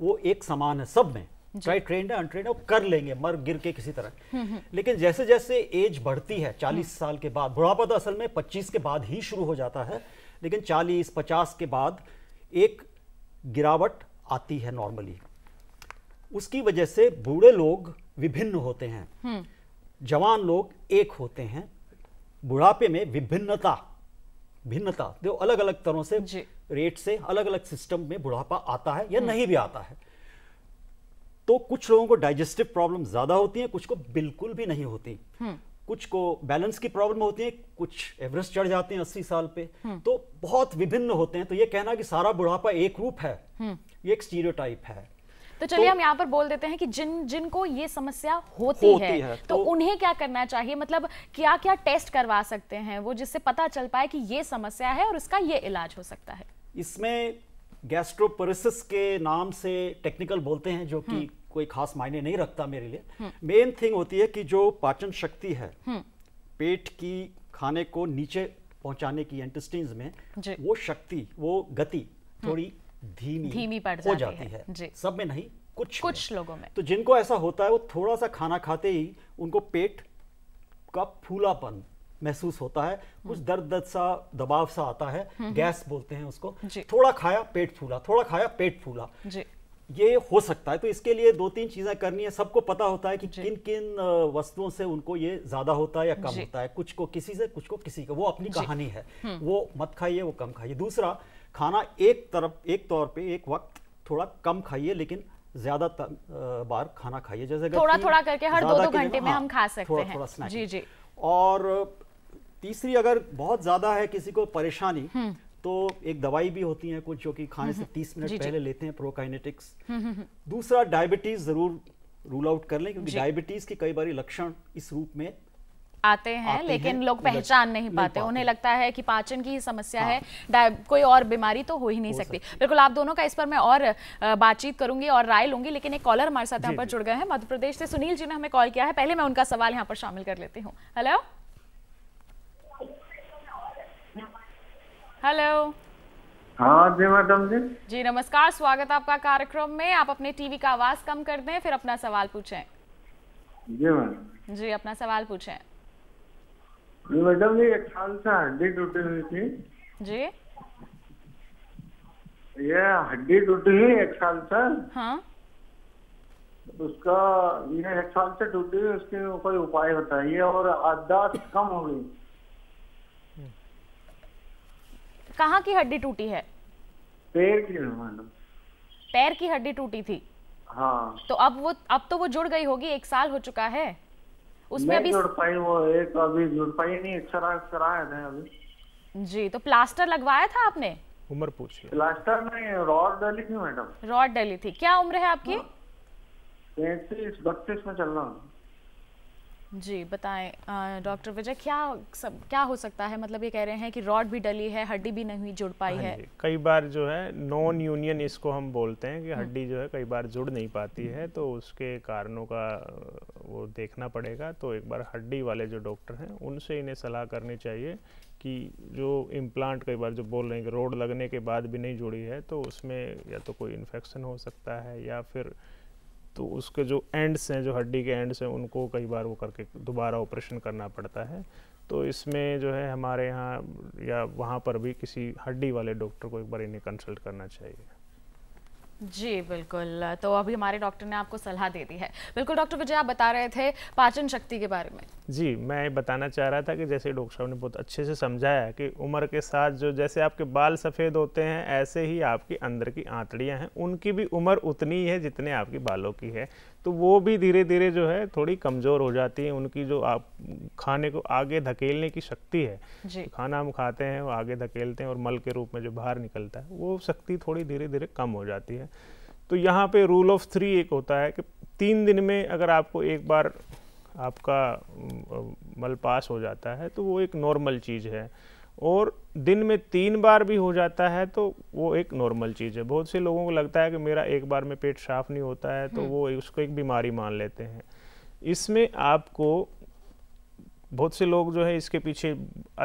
वो एक समान है सब में चाहे ट्रेंड है अनट्रेंड है वो कर लेंगे मर गिर के किसी तरह हम्म, हम्म। लेकिन जैसे जैसे एज बढ़ती है 40 हम्म। साल के बाद बुढ़ापा तो असल में 25 के बाद ही शुरू हो जाता है लेकिन 40 50 के बाद एक गिरावट आती है नॉर्मली उसकी वजह से बूढ़े लोग विभिन्न होते हैं जवान लोग एक होते हैं बुढ़ापे में विभिन्नता भिन्नता देखो अलग अलग तरह से रेट से अलग अलग सिस्टम में बुढ़ापा आता है या नहीं भी आता है तो कुछ लोगों को डाइजेस्टिव प्रॉब्लम ज़्यादा होती है कुछ को बिल्कुल भी नहीं होती हम्म। कुछ को बैलेंस की प्रॉब्लम होती है कुछ एवरेस्ट चढ़ जाते हैं अस्सी साल पे हम्म। तो बहुत विभिन्न होते हैं तो ये कहना कि सारा बुढ़ापा एक रूप है हम्म। ये एक स्टीरियोटाइप है तो चलिए तो, हम यहाँ पर बोल देते हैं कि जिन जिनको ये समस्या होती, होती है, है तो, तो उन्हें क्या करना चाहिए मतलब क्या क्या टेस्ट करवा सकते हैं वो जिससे पता चल पाए कि ये समस्या है और इसका ये इलाज हो सकता है इसमें गैस्ट्रोपरिसिस के नाम से टेक्निकल बोलते हैं जो कि हम्म। कोई खास मायने नहीं रखता मेरे लिए मेन हम्म। थिंग होती है कि जो पाचन शक्ति है हम्म। पेट की खाने को नीचे पहुंचाने की इंटेस्टिन्स में वो शक्ति वो गति थोड़ी धीमी धीमी पड़ जाती हो जाती है, है। सब में नहीं कुछ कुछ में। लोगों में तो जिनको ऐसा होता है वो थोड़ा सा खाना खाते ही उनको पेट का फूलापन महसूस होता है कुछ हम्म। दर्द दर्द सा दबाव सा आता है हम्म, हम्म। गैस बोलते हैं उसको थोड़ा खाया पेट फूला थोड़ा खाया पेट फूला ये हो सकता है तो इसके लिए दो तीन चीज़ें करनी है सबको पता होता है कि किन किन वस्तुओं से उनको ये ज़्यादा होता है या कम होता है कुछ को किसी से कुछ को किसी का वो अपनी कहानी है वो मत खाइए वो कम खाइए दूसरा खाना एक तरफ एक तौर पे एक वक्त थोड़ा कम खाइए लेकिन ज्यादा बार खाना खाइए जैसे थोड़ा थोड़ा करके हर दो दो घंटे में हाँ, हम खा सकते हैं जी जी और तीसरी अगर बहुत ज़्यादा है किसी को परेशानी हम्म। तो एक दवाई भी होती है कुछ जो कि खाने से 30 हम्म। मिनट पहले लेते हैं प्रोकाइनेटिक्स हम्म, दूसरा डायबिटीज़ ज़रूर रूल आउट कर लें क्योंकि डायबिटीज़ के कई बार लक्षण इस रूप में आते हैं आते लेकिन हैं, लोग पहचान नहीं, नहीं पाते उन्हें लगता है कि पाचन की ही समस्या हाँ। है कोई और बीमारी तो हो ही नहीं हो सकती बिल्कुल आप दोनों का इस पर मैं और बातचीत करूंगी और राय लूंगी लेकिन एक कॉलर हमारे साथ यहाँ पर जुड़ गए हैं मध्य प्रदेश से सुनील जी ने हमें कॉल किया है पहले मैं उनका सवाल यहाँ पर शामिल कर लेती हूँ हेलो हेलो हाँ जी मैडम जी जी नमस्कार स्वागत आपका कार्यक्रम में आप अपने टीवी का आवाज कम कर दें फिर अपना सवाल पूछें जी मैडम जी अपना सवाल पूछें जी मैडम जी एक साल से हड्डी टूटी हुई थी जी ये हड्डी टूटी हुई एक साल से हाँ उसका ये एक साल से टूटी हुई उसके कोई उपाय बताइए और आदात कम हो गई कहाँ की हड्डी टूटी है पैर की मैडम पैर की हड्डी टूटी थी हाँ तो अब वो अब तो वो जुड़ गई होगी एक साल हो चुका है उसमें अभी जुड़ पाई वो एक अभी जुड़ पाई नहीं एक एक्सरा कराया था अभी जी तो प्लास्टर लगवाया था आपने उम्र पूछ प्लास्टर नहीं रॉड डली थी मैडम रॉड डली थी क्या उम्र है आपकी हाँ। पैंतीस बत्तीस में चल रहा हूँ जी बताएं डॉक्टर विजय क्या सब क्या हो सकता है मतलब ये कह रहे हैं कि रॉड भी डली है हड्डी भी नहीं जुड़ पाई हाँ है कई बार जो है नॉन यूनियन इसको हम बोलते हैं कि हम्म। हड्डी जो है कई बार जुड़ नहीं पाती है हम्म। तो उसके कारणों का वो देखना पड़ेगा तो एक बार हड्डी वाले जो डॉक्टर हैं उनसे इन्हें सलाह करनी चाहिए कि जो इम्प्लांट कई बार जो बोल रहे हैं कि रोड लगने के बाद भी नहीं जुड़ी है तो उसमें या तो कोई इन्फेक्शन हो सकता है या फिर तो उसके जो एंड्स हैं जो हड्डी के एंड्स हैं उनको कई बार वो करके दोबारा ऑपरेशन करना पड़ता है तो इसमें जो है हमारे यहाँ या वहाँ पर भी किसी हड्डी वाले डॉक्टर को एक बार इन्हें कंसल्ट करना चाहिए जी बिल्कुल तो अभी हमारे डॉक्टर ने आपको सलाह दे दी है बिल्कुल डॉक्टर विजय आप बता रहे थे पाचन शक्ति के बारे में जी मैं बताना चाह रहा था कि जैसे डॉक्टर साहब ने बहुत अच्छे से समझाया कि उम्र के साथ जो जैसे आपके बाल सफ़ेद होते हैं ऐसे ही आपकी अंदर की आंतड़ियाँ हैं उनकी भी उम्र उतनी ही है जितने आपकी बालों की है तो वो भी धीरे धीरे जो है थोड़ी कमज़ोर हो जाती है उनकी जो आप खाने को आगे धकेलने की शक्ति है तो खाना हम खाते हैं वो आगे धकेलते हैं और मल के रूप में जो बाहर निकलता है वो शक्ति थोड़ी धीरे धीरे कम हो जाती है तो यहाँ पे रूल ऑफ थ्री एक होता है कि तीन दिन में अगर आपको एक बार आपका मल पास हो जाता है तो वो एक नॉर्मल चीज़ है और दिन में तीन बार भी हो जाता है तो वो एक नॉर्मल चीज़ है बहुत से लोगों को लगता है कि मेरा एक बार में पेट साफ नहीं होता है तो हम्म। वो उसको एक बीमारी मान लेते हैं इसमें आपको बहुत से लोग जो है इसके पीछे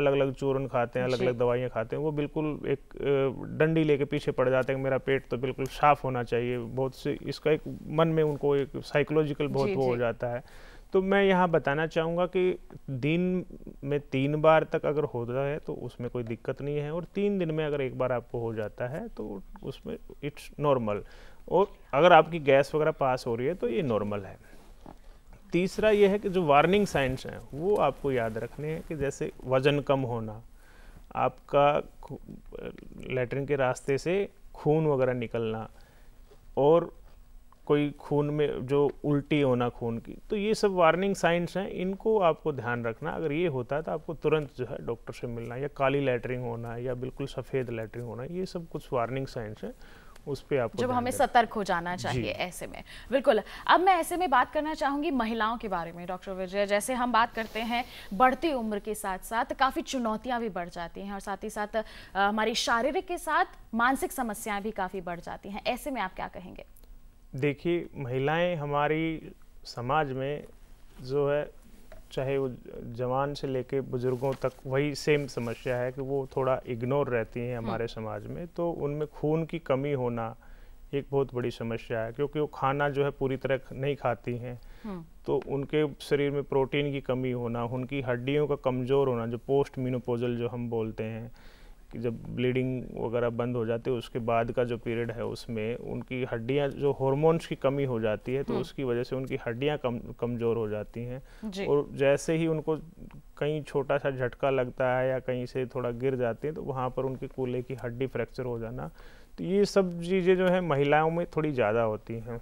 अलग अलग चूरन खाते हैं अलग अलग दवाइयाँ खाते हैं वो बिल्कुल एक डंडी लेके पीछे पड़ जाते हैं मेरा पेट तो बिल्कुल साफ होना चाहिए बहुत से इसका एक मन में उनको एक साइकोलॉजिकल बहुत वो हो जाता है तो मैं यहाँ बताना चाहूँगा कि दिन में तीन बार तक अगर होता है तो उसमें कोई दिक्कत नहीं है और तीन दिन में अगर एक बार आपको हो जाता है तो उसमें इट्स नॉर्मल और अगर आपकी गैस वगैरह पास हो रही है तो ये नॉर्मल है तीसरा ये है कि जो वार्निंग साइंस हैं वो आपको याद रखने हैं कि जैसे वज़न कम होना आपका लेटरिन के रास्ते से खून वगैरह निकलना और कोई खून में जो उल्टी होना खून की तो ये सब वार्निंग साइंस हैं इनको आपको ध्यान रखना अगर ये होता है तो आपको तुरंत जो है डॉक्टर से मिलना या काली लेटरिंग होना या बिल्कुल सफ़ेद लेटरिंग होना ये सब कुछ वार्निंग साइंस हैं उस पर आपको जब हमें सतर्क हो जाना चाहिए ऐसे में बिल्कुल अब मैं ऐसे में बात करना चाहूंगी महिलाओं के बारे में डॉक्टर विजय जैसे हम बात करते हैं बढ़ती उम्र के साथ साथ काफ़ी चुनौतियां भी बढ़ जाती हैं और साथ ही साथ हमारी शारीरिक के साथ मानसिक समस्याएं भी काफ़ी बढ़ जाती हैं ऐसे में आप क्या कहेंगे देखिए महिलाएं हमारी समाज में जो है चाहे वो जवान से लेके बुज़ुर्गों तक वही सेम समस्या है कि वो थोड़ा इग्नोर रहती हैं हमारे हम्म। समाज में तो उनमें खून की कमी होना एक बहुत बड़ी समस्या है क्योंकि वो खाना जो है पूरी तरह नहीं खाती हैं हम्म। तो उनके शरीर में प्रोटीन की कमी होना उनकी हड्डियों का कमज़ोर होना जो पोस्ट मीनोपोजल जो हम बोलते हैं कि जब ब्लीडिंग वगैरह बंद हो जाती है उसके बाद का जो पीरियड है उसमें उनकी हड्डियां जो हॉर्मोन्स की कमी हो जाती है तो हम्म। उसकी वजह से उनकी हड्डियां कम कमज़ोर हो जाती हैं और जैसे ही उनको कहीं छोटा सा झटका लगता है या कहीं से थोड़ा गिर जाते हैं तो वहाँ पर उनके कूल्हे की हड्डी फ्रैक्चर हो जाना तो ये सब चीज़ें जो है महिलाओं में थोड़ी ज़्यादा होती हैं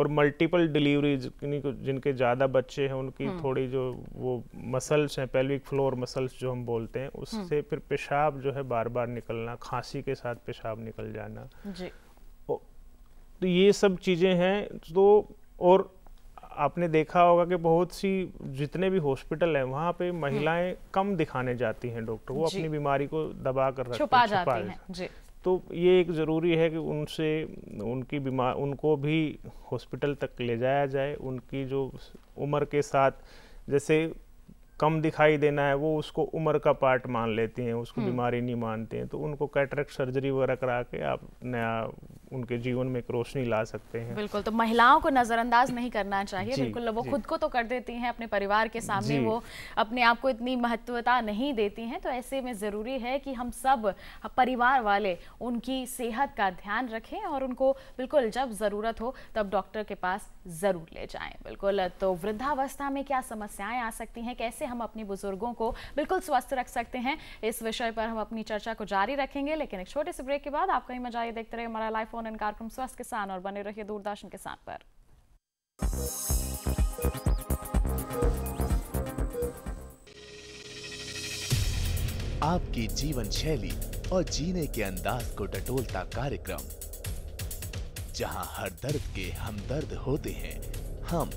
और मल्टीपल डिलीवरीज जिनके ज़्यादा बच्चे हैं उनकी हम्म। थोड़ी जो वो मसल्स हैं पेल्विक फ्लोर मसल्स जो हम बोलते हैं उससे हम्म। फिर पेशाब जो है बार बार निकलना खांसी के साथ पेशाब निकल जाना जी। तो ये सब चीज़ें हैं तो और आपने देखा होगा कि बहुत सी जितने भी हॉस्पिटल हैं वहाँ पे हम्म। महिलाएं कम दिखाने जाती हैं डॉक्टर वो अपनी बीमारी को दबा कर रखती छुपा जाती हैं जी तो ये एक ज़रूरी है कि उनसे उनकी बीमार उनको भी हॉस्पिटल तक ले जाया जाए उनकी जो उम्र के साथ जैसे कम दिखाई देना है वो उसको उम्र का पार्ट मान लेते हैं उसको हम्म। बीमारी नहीं मानते हैं तो उनको कैटरेक्ट सर्जरी वगैरह करा के आप नया उनके जीवन में एक रोशनी ला सकते हैं बिल्कुल तो महिलाओं को नज़रअंदाज नहीं करना चाहिए बिल्कुल वो खुद को तो कर देती हैं अपने परिवार के सामने वो अपने आप को इतनी महत्वता नहीं देती हैं तो ऐसे में ज़रूरी है कि हम सब परिवार वाले उनकी सेहत का ध्यान रखें और उनको बिल्कुल जब ज़रूरत हो तब डॉक्टर के पास ज़रूर ले जाए बिल्कुल तो वृद्धावस्था में क्या समस्याएं आ सकती हैं कैसे हम अपने बुजुर्गों को बिल्कुल स्वस्थ रख सकते हैं इस विषय पर हम अपनी चर्चा को जारी रखेंगे लेकिन एक छोटे से ब्रेक के बाद आप ही मजा ये देखते रहे हमारा लाइफ फोन इन कार्यक्रम स्वस्थ किसान और बने रहिए दूरदर्शन किसान पर आपकी जीवन शैली और जीने के अंदाज को डटोलता कार्यक्रम जहां हर दर्द के हम दर्द होते हैं हम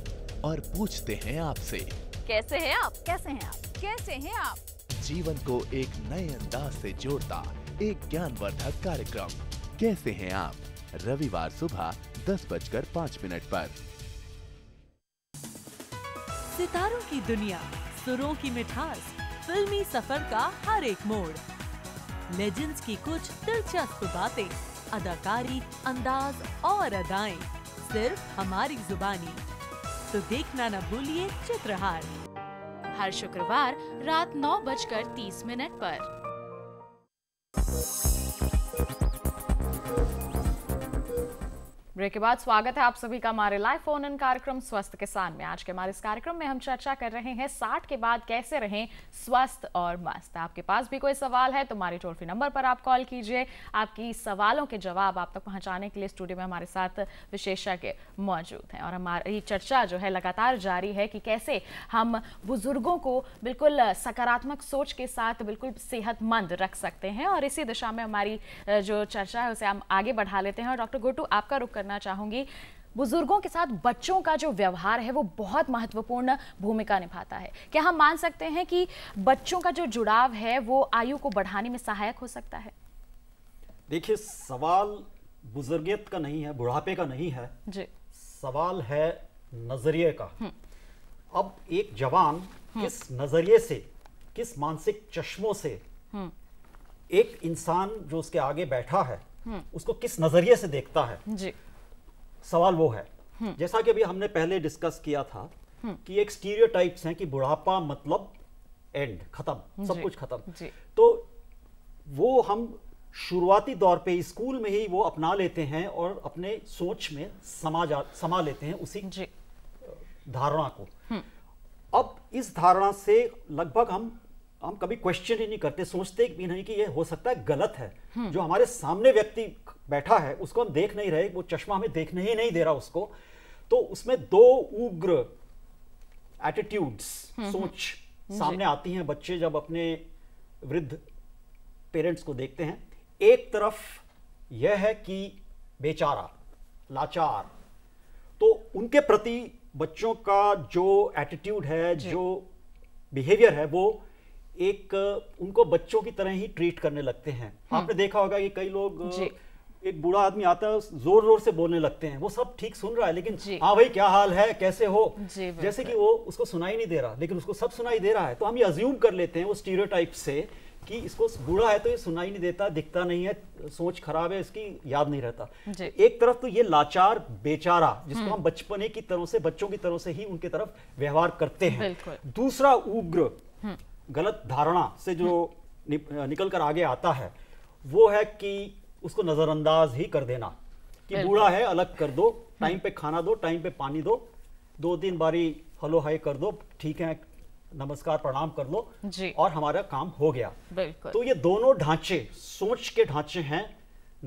और पूछते हैं आपसे कैसे हैं आप कैसे हैं आप कैसे हैं आप जीवन को एक नए अंदाज से जोड़ता एक ज्ञानवर्धक कार्यक्रम कैसे हैं आप रविवार सुबह दस बजकर पाँच मिनट पर सितारों की दुनिया सुरों की मिठास फिल्मी सफर का हर एक मोड़ लेजेंड्स की कुछ दिलचस्प बातें अदाकारी अंदाज और अदाएं सिर्फ हमारी जुबानी तो देखना न भूलिए चित्रहार हर शुक्रवार रात नौ बजकर तीस मिनट आरोप ब्रेक के बाद स्वागत है आप सभी का हमारे लाइव फोन इन कार्यक्रम स्वस्थ किसान में आज के हमारे इस कार्यक्रम में हम चर्चा कर रहे हैं साठ के बाद कैसे रहें स्वस्थ और मस्त आपके पास भी कोई सवाल है तो हमारे टोल फ्री नंबर पर आप कॉल कीजिए आपकी सवालों के जवाब आप तक पहुंचाने के लिए स्टूडियो में हमारे साथ विशेषज्ञ मौजूद हैं और हमारी चर्चा जो है लगातार जारी है कि कैसे हम बुजुर्गों को बिल्कुल सकारात्मक सोच के साथ बिल्कुल सेहतमंद रख सकते हैं और इसी दिशा में हमारी जो चर्चा है उसे हम आगे बढ़ा लेते हैं और डॉक्टर गोटू आपका रुख करना करना चाहूंगी बुजुर्गों के साथ बच्चों का जो व्यवहार है वो बहुत महत्वपूर्ण भूमिका निभाता है क्या हम मान सकते हैं कि बच्चों का जो जुड़ाव है वो आयु को बढ़ाने में सहायक हो सकता है देखिए सवाल बुजुर्गियत का नहीं है बुढ़ापे का नहीं है जी सवाल है नजरिए का हम्म। अब एक जवान हम्म। किस नजरिए से किस मानसिक चश्मों से हम्म। एक इंसान जो उसके आगे बैठा है उसको किस नजरिए से देखता है जी सवाल वो है हम्म। जैसा कि अभी हमने पहले डिस्कस किया था हम्म। कि एक स्टीरियोटाइप्स हैं कि बुढ़ापा मतलब एंड खत्म सब कुछ खत्म तो वो हम शुरुआती दौर पे स्कूल में ही वो अपना लेते हैं और अपने सोच में समा जा समा लेते हैं उसी धारणा को हम्म। अब इस धारणा से लगभग हम हम कभी क्वेश्चन ही नहीं करते सोचते भी नहीं कि ये हो सकता है गलत है जो हमारे सामने व्यक्ति बैठा है उसको हम देख नहीं रहे वो चश्मा हमें देखने ही नहीं दे रहा उसको तो उसमें दो उग्र एटीट्यूड्स हम्म, हम्म। सोच सामने आती हैं बच्चे जब अपने वृद्ध पेरेंट्स को देखते हैं एक तरफ यह है कि बेचारा लाचार तो उनके प्रति बच्चों का जो एटीट्यूड है जो बिहेवियर है वो एक उनको बच्चों की तरह ही ट्रीट करने लगते हैं हम्म। आपने देखा होगा कि कई लोग एक बूढ़ा आदमी आता है जोर जोर से बोलने लगते हैं वो सब ठीक सुन रहा है लेकिन हाँ भाई क्या हाल है कैसे हो जैसे कि वो उसको सुनाई नहीं दे रहा लेकिन उसको सब सुनाई दे रहा है तो हम ये अज्यूम कर लेते हैं वो स्टीरियोटाइप से कि इसको बूढ़ा है तो ये सुनाई नहीं देता दिखता नहीं है सोच खराब है इसकी याद नहीं रहता एक तरफ तो ये लाचार बेचारा जिसको हम्म। हम बचपने की तरह से बच्चों की तरह से ही उनके तरफ व्यवहार करते हैं दूसरा उग्र हम्म। गलत धारणा से जो हम्म। निकल कर आगे आता है वो है कि उसको नज़रअंदाज ही कर देना कि बूढ़ा है अलग कर दो टाइम पे खाना दो टाइम पे पानी दो दो तीन बारी हलो हाई कर दो ठीक है नमस्कार प्रणाम कर लो और हमारा काम हो गया तो ये दोनों ढांचे सोच के ढांचे हैं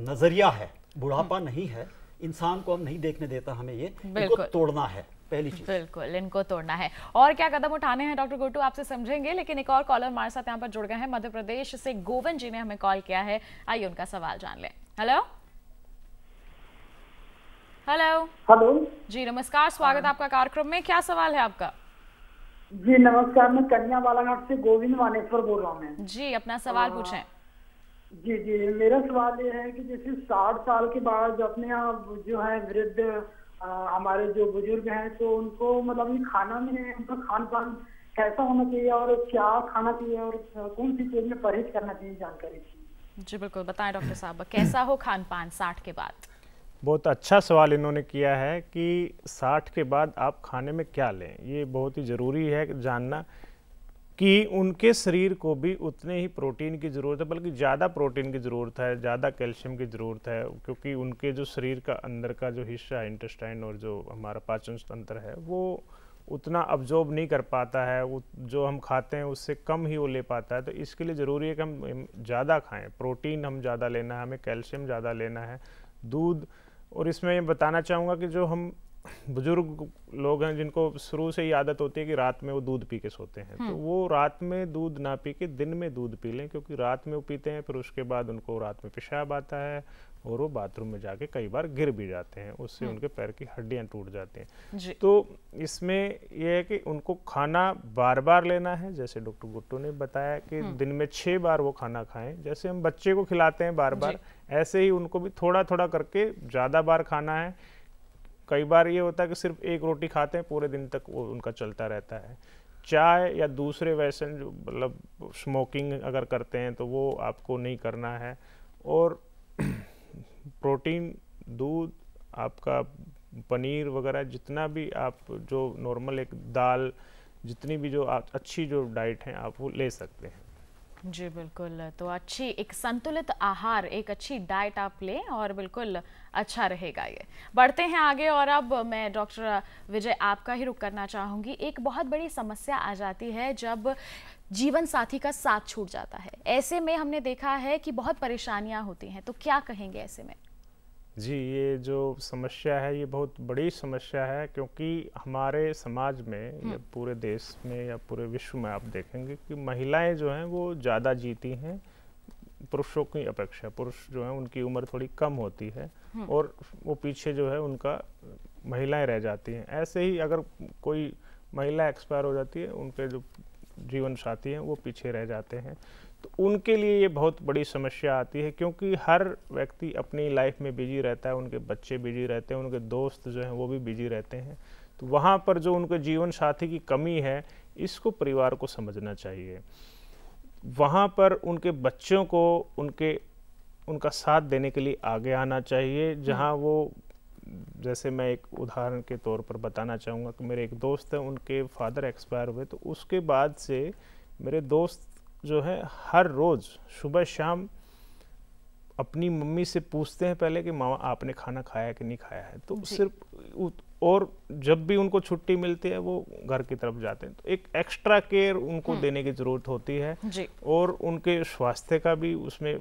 नजरिया है बुढ़ापा हम्म। नहीं है इंसान को हम नहीं देखने देता हमें ये इनको तोड़ना है पहली चीज बिल्कुल इनको तोड़ना है और क्या कदम उठाने हैं डॉक्टर गोटू आपसे समझेंगे लेकिन एक और कॉलर हमारे साथ यहाँ पर जुड़ गए हैं मध्य प्रदेश से गोविंद जी ने हमें कॉल किया है आइए उनका सवाल जान लें हेलो हेलो हेलो जी नमस्कार स्वागत आपका कार्यक्रम में क्या सवाल है आपका जी नमस्कार मैं कन्या बालाघाट से गोविंद वानेश्वर बोल रहा हूँ मैं जी अपना सवाल पूछे जी जी मेरा सवाल ये है कि जैसे साठ साल के बाद जो अपने आप जो है वृद्ध हमारे जो बुजुर्ग हैं तो उनको मतलब ये खाना में उनका खान पान कैसा होना चाहिए और क्या खाना चाहिए और कौन सी चीज में परहेज करना चाहिए जानकारी जी बिल्कुल बताएं डॉक्टर साहब कैसा हो खान पान साठ के बाद बहुत अच्छा सवाल इन्होंने किया है कि साठ के बाद आप खाने में क्या लें ये बहुत ही ज़रूरी है जानना कि उनके शरीर को भी उतने ही प्रोटीन की ज़रूरत है बल्कि ज़्यादा प्रोटीन की ज़रूरत है ज़्यादा कैल्शियम की ज़रूरत है क्योंकि उनके जो शरीर का अंदर का जो हिस्सा है इंटेस्टाइन और जो हमारा पाचन तंत्र है वो उतना अब्जॉर्ब नहीं कर पाता है वो जो हम खाते हैं उससे कम ही वो ले पाता है तो इसके लिए ज़रूरी है कि हम ज़्यादा खाएँ प्रोटीन हम ज़्यादा लेना है हमें कैल्शियम ज़्यादा लेना है दूध और इसमें बताना चाहूँगा कि जो हम बुजुर्ग लोग हैं जिनको शुरू से ही आदत होती है कि रात में वो दूध पी के सोते हैं तो हम्म। वो रात में दूध ना पी के दिन में दूध पी लें क्योंकि रात में वो पीते हैं फिर उसके बाद उनको रात में पेशाब आता है और वो बाथरूम में जाके कई बार गिर भी जाते हैं उससे हम्म। उनके पैर की हड्डियां टूट जाती हैं तो इसमें यह है कि उनको खाना बार बार लेना है जैसे डॉक्टर गुट्टू ने बताया कि हम्म। दिन में छः बार वो खाना खाएं जैसे हम बच्चे को खिलाते हैं बार बार ऐसे ही उनको भी थोड़ा थोड़ा करके ज़्यादा बार खाना है कई बार ये होता है कि सिर्फ एक रोटी खाते हैं पूरे दिन तक वो उनका चलता रहता है चाय या दूसरे वैसे जो मतलब स्मोकिंग अगर करते हैं तो वो आपको नहीं करना है और प्रोटीन दूध आपका पनीर वगैरह जितना भी आप जो नॉर्मल एक दाल जितनी भी जो अच्छी जो डाइट है आप वो ले सकते हैं जी बिल्कुल तो अच्छी एक संतुलित आहार एक अच्छी डाइट आप लें और बिल्कुल अच्छा रहेगा ये बढ़ते हैं आगे और अब मैं डॉक्टर विजय आपका ही रुक करना चाहूँगी एक बहुत बड़ी समस्या आ जाती है जब जीवन साथी का साथ छूट जाता है ऐसे में हमने देखा है कि बहुत परेशानियाँ होती हैं तो क्या कहेंगे ऐसे में जी ये जो समस्या है ये बहुत बड़ी समस्या है क्योंकि हमारे समाज में या हम्म। पूरे देश में या पूरे विश्व में आप देखेंगे कि महिलाएं जो हैं वो ज़्यादा जीती हैं पुरुषों की अपेक्षा पुरुष जो है उनकी उम्र थोड़ी कम होती है हम्म। और वो पीछे जो है उनका महिलाएं रह जाती हैं ऐसे ही अगर कोई महिला एक्सपायर हो जाती है उनके जो जीवन साथी हैं वो पीछे रह जाते हैं तो उनके लिए ये बहुत बड़ी समस्या आती है क्योंकि हर व्यक्ति अपनी लाइफ में बिजी रहता है उनके बच्चे बिजी रहते हैं उनके दोस्त जो हैं वो भी बिजी रहते हैं तो वहाँ पर जो उनके जीवन साथी की कमी है इसको परिवार को समझना चाहिए वहाँ पर उनके बच्चों को उनके उनका साथ देने के लिए आगे आना चाहिए जहाँ हम्म। वो जैसे मैं एक उदाहरण के तौर पर बताना चाहूँगा कि मेरे एक दोस्त हैं उनके फादर एक्सपायर हुए तो उसके बाद से मेरे दोस्त जो है हर रोज़ सुबह शाम अपनी मम्मी से पूछते हैं पहले कि मामा आपने खाना खाया कि नहीं खाया है तो सिर्फ और जब भी उनको छुट्टी मिलती है वो घर की तरफ जाते हैं तो एक एक्स्ट्रा केयर उनको हम्म। देने की ज़रूरत होती है और उनके स्वास्थ्य का भी उसमें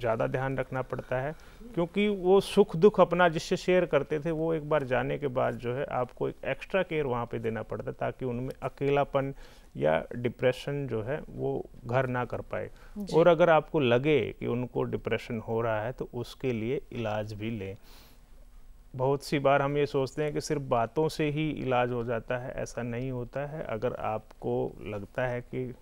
ज़्यादा ध्यान रखना पड़ता है क्योंकि वो सुख दुख अपना जिससे शेयर करते थे वो एक बार जाने के बाद जो है आपको एक एक्स्ट्रा केयर वहाँ पे देना पड़ता है ताकि उनमें अकेलापन या डिप्रेशन जो है वो घर ना कर पाए और अगर आपको लगे कि उनको डिप्रेशन हो रहा है तो उसके लिए इलाज भी लें बहुत सी बार हम ये सोचते हैं कि सिर्फ बातों से ही इलाज हो जाता है ऐसा नहीं होता है अगर आपको लगता है कि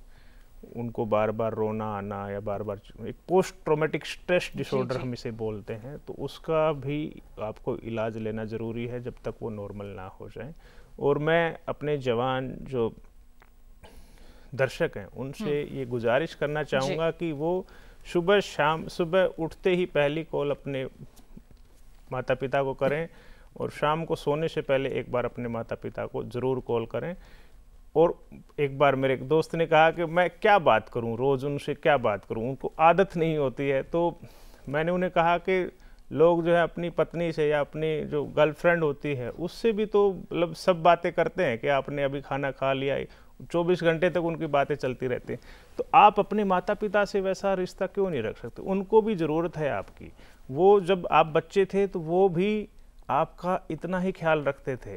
उनको बार बार रोना आना या बार बार एक पोस्ट ट्रोमेटिक स्ट्रेस डिसऑर्डर हम इसे बोलते हैं तो उसका भी आपको इलाज लेना ज़रूरी है जब तक वो नॉर्मल ना हो जाए और मैं अपने जवान जो दर्शक हैं उनसे हम्म। ये गुजारिश करना चाहूँगा कि वो सुबह शाम सुबह उठते ही पहली कॉल अपने माता पिता को करें और शाम को सोने से पहले एक बार अपने माता पिता को ज़रूर कॉल करें और एक बार मेरे एक दोस्त ने कहा कि मैं क्या बात करूं रोज़ उनसे क्या बात करूं उनको आदत नहीं होती है तो मैंने उन्हें कहा कि लोग जो है अपनी पत्नी से या अपनी जो गर्लफ्रेंड होती है उससे भी तो मतलब सब बातें करते हैं कि आपने अभी खाना खा लिया 24 घंटे तक उनकी बातें चलती रहती हैं तो आप अपने माता पिता से वैसा रिश्ता क्यों नहीं रख सकते उनको भी ज़रूरत है आपकी वो जब आप बच्चे थे तो वो भी आपका इतना ही ख्याल रखते थे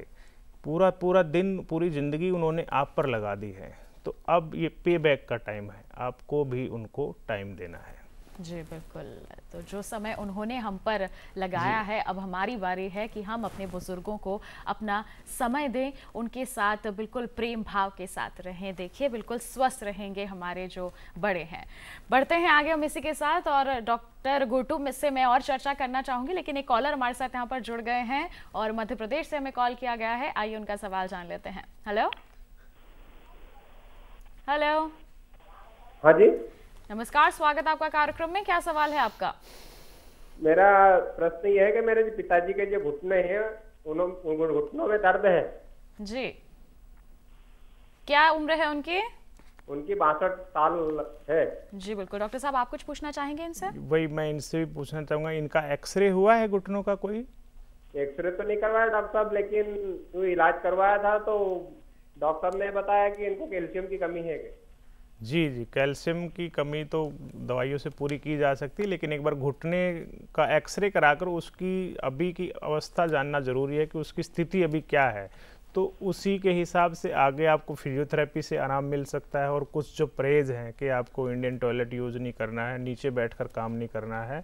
पूरा पूरा दिन पूरी ज़िंदगी उन्होंने आप पर लगा दी है तो अब ये पे बैक का टाइम है आपको भी उनको टाइम देना है जी बिल्कुल तो जो समय उन्होंने हम पर लगाया है अब हमारी बारी है कि हम अपने बुजुर्गों को अपना समय दें उनके साथ बिल्कुल प्रेम भाव के साथ रहें देखिए बिल्कुल स्वस्थ रहेंगे हमारे जो बड़े हैं बढ़ते हैं आगे हम इसी के साथ और डॉक्टर गोटू मिससे मैं और चर्चा करना चाहूँगी लेकिन एक कॉलर हमारे साथ यहाँ पर जुड़ गए हैं और मध्य प्रदेश से हमें कॉल किया गया है आइए उनका सवाल जान लेते हैं हेलो हेलो हाँ जी नमस्कार स्वागत आपका कार्यक्रम में क्या सवाल है आपका मेरा प्रश्न ये है कि मेरे पिताजी के जो घुटने हैं घुटनों में दर्द है जी क्या उम्र है उनकी उनकी बासठ साल है जी बिल्कुल डॉक्टर साहब आप कुछ पूछना चाहेंगे इनसे वही मैं इनसे भी पूछना चाहूंगा इनका एक्सरे हुआ है घुटनों का कोई एक्सरे तो नहीं करवाया डॉक्टर साहब लेकिन इलाज करवाया था तो डॉक्टर ने बताया कि इनको कैल्शियम की कमी है जी जी कैल्शियम की कमी तो दवाइयों से पूरी की जा सकती है लेकिन एक बार घुटने का एक्सरे कराकर उसकी अभी की अवस्था जानना ज़रूरी है कि उसकी स्थिति अभी क्या है तो उसी के हिसाब से आगे आपको फिजियोथेरेपी से आराम मिल सकता है और कुछ जो परहेज हैं कि आपको इंडियन टॉयलेट यूज़ नहीं करना है नीचे कर काम नहीं करना है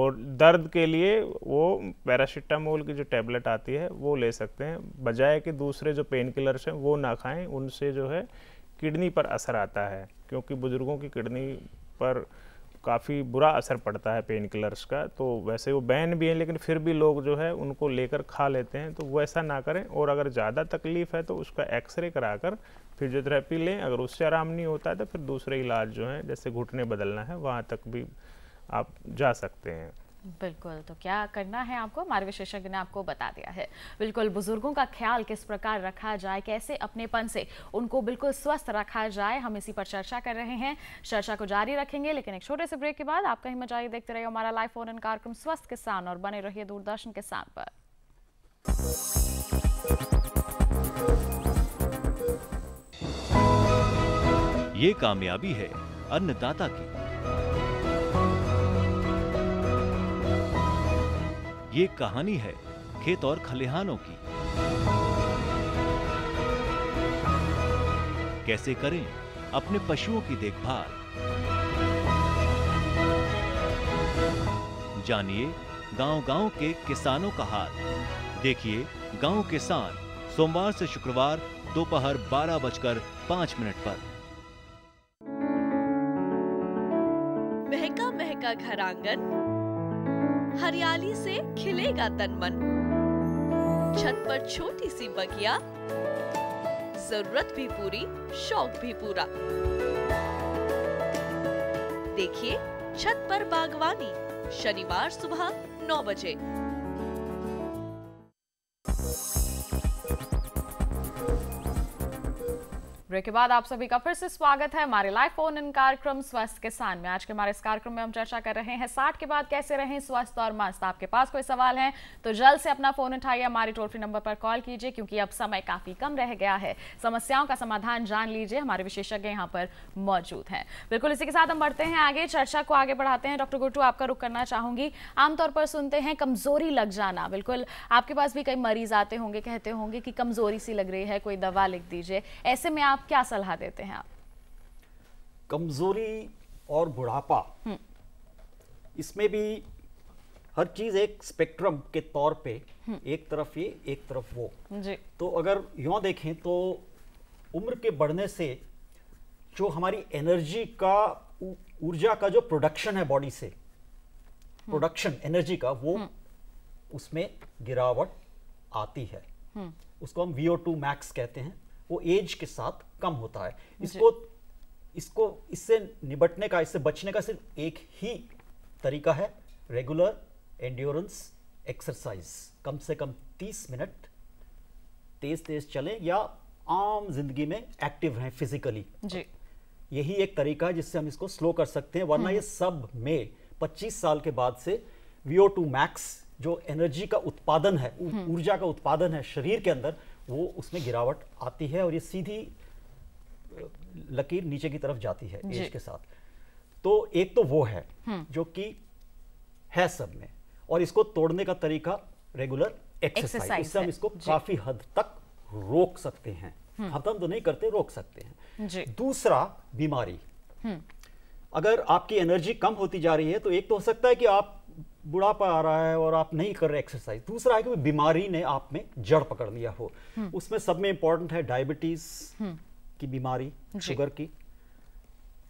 और दर्द के लिए वो पैरासीटामोल की जो टैबलेट आती है वो ले सकते हैं बजाय कि दूसरे जो पेन किलर्स हैं वो ना खाएं उनसे जो है किडनी पर असर आता है क्योंकि बुज़ुर्गों की किडनी पर काफ़ी बुरा असर पड़ता है पेन किलर्स का तो वैसे वो बैन भी हैं लेकिन फिर भी लोग जो है उनको लेकर खा लेते हैं तो वो ऐसा ना करें और अगर ज़्यादा तकलीफ़ है तो उसका एक्सरे करा कर फिजियोथेरेपी लें अगर उससे आराम नहीं होता है तो फिर दूसरे इलाज जो हैं जैसे घुटने बदलना है वहाँ तक भी आप जा सकते हैं बिल्कुल तो क्या करना है आपको हमारे विशेषज्ञ ने आपको बता दिया है बिल्कुल बुजुर्गों का ख्याल किस प्रकार रखा जाए कैसे अपनेपन से उनको बिल्कुल स्वस्थ रखा जाए हम इसी पर चर्चा कर रहे हैं चर्चा को जारी रखेंगे लेकिन एक छोटे से ब्रेक के बाद आप कहीं मजाई देखते रहिए हमारा लाइव फोन इन कार्यक्रम स्वस्थ किसान और बने रहिए दूरदर्शन किसान पर ये कामयाबी है अन्नदाता की ये कहानी है खेत और खलिहानों की कैसे करें अपने पशुओं की देखभाल जानिए गांव-गांव के किसानों का हाल देखिए गांव किसान सोमवार से शुक्रवार दोपहर बारह बजकर पांच मिनट पर महका महका घर आंगन हरियाली से खिलेगा तन मन छत पर छोटी सी बगिया जरूरत भी पूरी शौक भी पूरा देखिए छत पर बागवानी शनिवार सुबह नौ बजे ब्रेक के बाद आप सभी का फिर से स्वागत है हमारे लाइव फोन इन कार्यक्रम स्वस्थ किसान में आज के हमारे इस कार्यक्रम में हम चर्चा कर रहे हैं साठ के बाद कैसे रहें स्वस्थ और मस्त आपके पास कोई सवाल है तो जल्द से अपना फोन उठाइए हमारे टोल फ्री नंबर पर कॉल कीजिए क्योंकि अब समय काफी कम रह गया है समस्याओं का समाधान जान लीजिए हमारे विशेषज्ञ यहाँ पर मौजूद है बिल्कुल इसी के साथ हम बढ़ते हैं आगे चर्चा को आगे बढ़ाते हैं डॉक्टर गुट्टू आपका रुख करना चाहूंगी आमतौर पर सुनते हैं कमजोरी लग जाना बिल्कुल आपके पास भी कई मरीज आते होंगे कहते होंगे कि कमजोरी सी लग रही है कोई दवा लिख दीजिए ऐसे में आप क्या सलाह देते हैं आप कमजोरी और बुढ़ापा हम्म। इसमें भी हर चीज एक स्पेक्ट्रम के तौर पे हम्म। एक तरफ ये एक तरफ वो जी। तो अगर यों देखें तो उम्र के बढ़ने से जो हमारी एनर्जी का ऊर्जा का जो प्रोडक्शन है बॉडी से प्रोडक्शन हम्म। एनर्जी का वो उसमें गिरावट आती है उसको हम वीओ टू मैक्स कहते हैं वो एज के साथ कम होता है इसको इसको इससे निपटने का इससे बचने का सिर्फ एक ही तरीका है रेगुलर एंड्योरेंस एक्सरसाइज कम से कम 30 मिनट तेज तेज चलें या आम जिंदगी में एक्टिव रहें फिजिकली जी यही एक तरीका है जिससे हम इसको स्लो कर सकते हैं वरना ये हम्म। सब में 25 साल के बाद से वीओ टू मैक्स जो एनर्जी का उत्पादन है हम्म। ऊर्जा का उत्पादन है शरीर के अंदर वो उसमें गिरावट आती है और ये सीधी लकीर नीचे की तरफ जाती है एज के साथ तो एक तो वो है हम्म। जो कि है सब में और इसको तोड़ने का तरीका रेगुलर एक्सरसाइज इससे हम इसको काफी हद तक रोक सकते हैं खत्म हम्म। तो, तो नहीं करते रोक सकते हैं दूसरा बीमारी हम्म। अगर आपकी एनर्जी कम होती जा रही है तो एक तो हो सकता है कि आप बुढ़ापा आ रहा है और आप नहीं कर रहे एक्सरसाइज दूसरा है कि बीमारी ने आप में जड़ पकड़ लिया हो उसमें सब में इंपॉर्टेंट है डायबिटीज की बीमारी शुगर की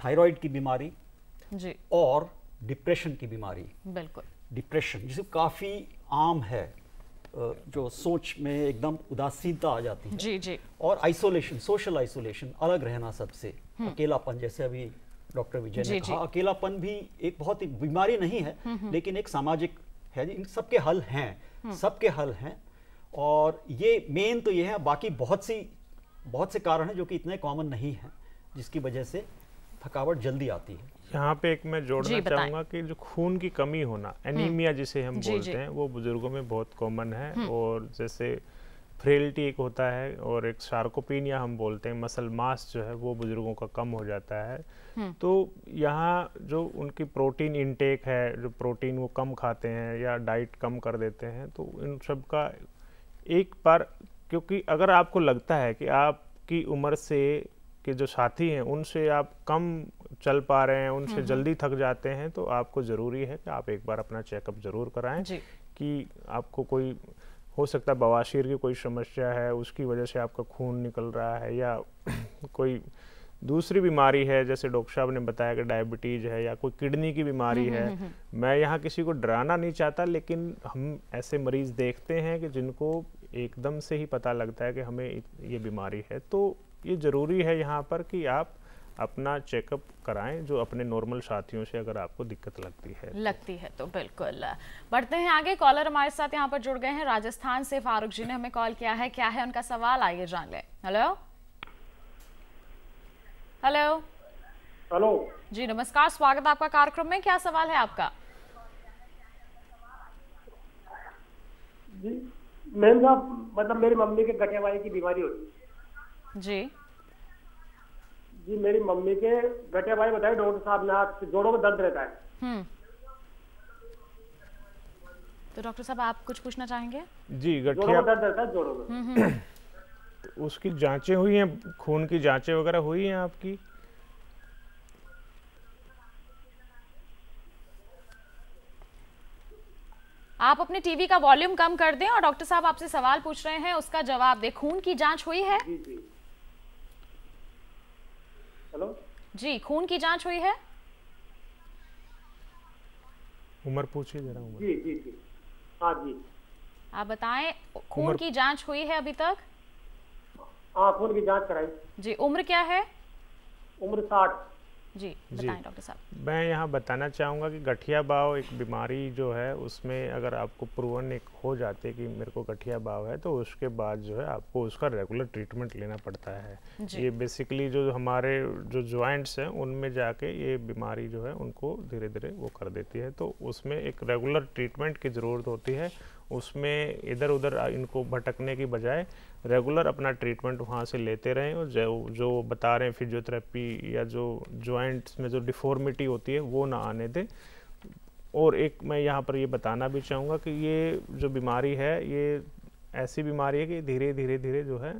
थायराइड की बीमारी और डिप्रेशन की बीमारी बिल्कुल डिप्रेशन जिसे काफ़ी आम है जो सोच में एकदम उदासीनता आ जाती है जी जी और आइसोलेशन सोशल आइसोलेशन अलग रहना सबसे हम्म। अकेलापन जैसे अभी डॉक्टर विजय ने कहा अकेलापन भी एक बहुत ही बीमारी नहीं है हम्म, हम्म। लेकिन एक सामाजिक है इन सबके हल हैं सबके हल हैं और ये मेन तो ये है बाकी बहुत सी बहुत से कारण हैं जो कि इतने कॉमन नहीं हैं जिसकी वजह से थकावट जल्दी आती है यहाँ पे एक मैं जोड़ना चाहूँगा कि जो खून की कमी होना एनीमिया हम्म। जिसे हम जी, बोलते जी. हैं वो बुजुर्गों में बहुत कॉमन है हम्म। और जैसे फ्रेलिटी एक होता है और एक शार्कोपिनिया हम बोलते हैं मसल मास जो है वो बुज़ुर्गों का कम हो जाता है हम्म। तो यहाँ जो उनकी प्रोटीन इनटेक है जो प्रोटीन वो कम खाते हैं या डाइट कम कर देते हैं तो इन सब का एक बार क्योंकि अगर आपको लगता है कि आपकी उम्र से के जो साथी हैं उनसे आप कम चल पा रहे हैं उनसे हम्म, हम्म। जल्दी थक जाते हैं तो आपको ज़रूरी है कि आप एक बार अपना चेकअप ज़रूर कराएं कि आपको कोई हो सकता है बवासीर की कोई समस्या है उसकी वजह से आपका खून निकल रहा है या कोई दूसरी बीमारी है जैसे डॉक्टर साहब ने बताया कि डायबिटीज़ है या कोई किडनी की बीमारी हम्म, है मैं यहाँ किसी को डराना नहीं चाहता लेकिन हम ऐसे मरीज़ देखते हैं कि जिनको एकदम से ही पता लगता है कि हमें ये बीमारी है तो ये ज़रूरी है यहाँ पर कि आप अपना चेकअप कराएं जो अपने नॉर्मल साथियों से अगर आपको दिक्कत लगती है तो। लगती है तो बिल्कुल बढ़ते हैं आगे कॉलर हमारे साथ यहाँ पर जुड़ गए हैं राजस्थान से फारूक जी ने हमें कॉल किया है क्या है उनका सवाल आइए जान ले हेलो हेलो हेलो जी नमस्कार स्वागत आपका कार्यक्रम में क्या सवाल है आपका जी मैम साहब मतलब मेरी मम्मी के गठियावाई की बीमारी होती जी जी मेरी मम्मी के गठियावाई बताए डॉक्टर साहब ने आज जोड़ों में दर्द रहता है हम्म। तो डॉक्टर साहब आप कुछ पूछना चाहेंगे जी गठिया दर्द रहता है जोड़ों में हम्म, हम्म। उसकी जांचें हुई हैं खून की जांचें वगैरह हुई हैं आपकी आप अपने टीवी का वॉल्यूम कम कर दें और डॉक्टर साहब आपसे सवाल पूछ रहे हैं उसका जवाब दें खून की जांच हुई है हेलो जी खून की जांच हुई है उम्र पूछिए जरा उम्र जी जी जी हाँ जी आप बताएं खून की जांच हुई है अभी तक हाँ खून की जांच कराई जी उम्र क्या है उम्र साठ जी बताएं डॉक्टर साहब मैं यहाँ बताना चाहूँगा कि गठिया बाव एक बीमारी जो है उसमें अगर आपको प्रूवन एक हो जाते कि मेरे को गठिया बाव है तो उसके बाद जो है आपको उसका रेगुलर ट्रीटमेंट लेना पड़ता है ये बेसिकली जो हमारे जो ज्वाइंट्स हैं उनमें जाके ये बीमारी जो है उनको धीरे धीरे वो कर देती है तो उसमें एक रेगुलर ट्रीटमेंट की ज़रूरत होती है उसमें इधर उधर इनको भटकने की बजाय रेगुलर अपना ट्रीटमेंट वहाँ से लेते रहें और जो जो बता रहे हैं फिजियोथेरेपी या जो जॉइंट्स में जो डिफॉर्मिटी होती है वो ना आने दें और एक मैं यहाँ पर ये बताना भी चाहूँगा कि ये जो बीमारी है ये ऐसी बीमारी है कि धीरे धीरे धीरे जो है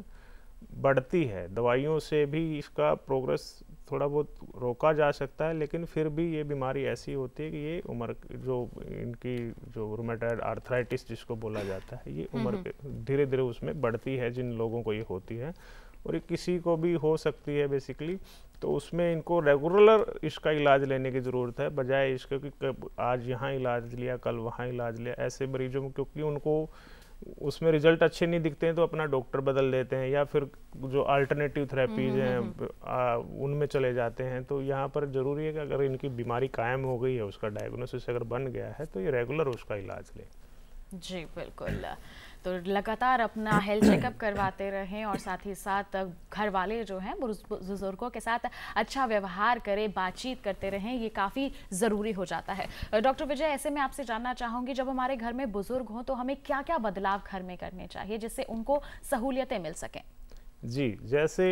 बढ़ती है दवाइयों से भी इसका प्रोग्रेस थोड़ा बहुत रोका जा सकता है लेकिन फिर भी ये बीमारी ऐसी होती है कि ये उम्र जो इनकी जो रोमेटाइड आर्थराइटिस जिसको बोला जाता है ये उम्र धीरे हम्म, हम्म। धीरे उसमें बढ़ती है जिन लोगों को ये होती है और ये किसी को भी हो सकती है बेसिकली तो उसमें इनको रेगुलर इसका इलाज लेने की ज़रूरत है बजाय इसके कि आज यहाँ इलाज लिया कल वहाँ इलाज लिया ऐसे मरीजों में क्योंकि उनको उसमें रिजल्ट अच्छे नहीं दिखते हैं तो अपना डॉक्टर बदल लेते हैं या फिर जो अल्टरनेटिव हम्म, थेरेपीज हम्म, हैं हम्म। उनमें चले जाते हैं तो यहाँ पर ज़रूरी है कि अगर इनकी बीमारी कायम हो गई है उसका डायग्नोसिस अगर बन गया है तो ये रेगुलर उसका इलाज लें जी बिल्कुल तो लगातार अपना हेल्थ चेकअप करवाते रहें और साथ ही साथ घर वाले जो हैं बुजुर्गों के साथ अच्छा व्यवहार करें बातचीत करते रहें ये काफ़ी ज़रूरी हो जाता है डॉक्टर विजय ऐसे में आपसे जानना चाहूँगी जब हमारे घर में बुज़ुर्ग हों तो हमें क्या क्या बदलाव घर में करने चाहिए जिससे उनको सहूलियतें मिल सकें जी जैसे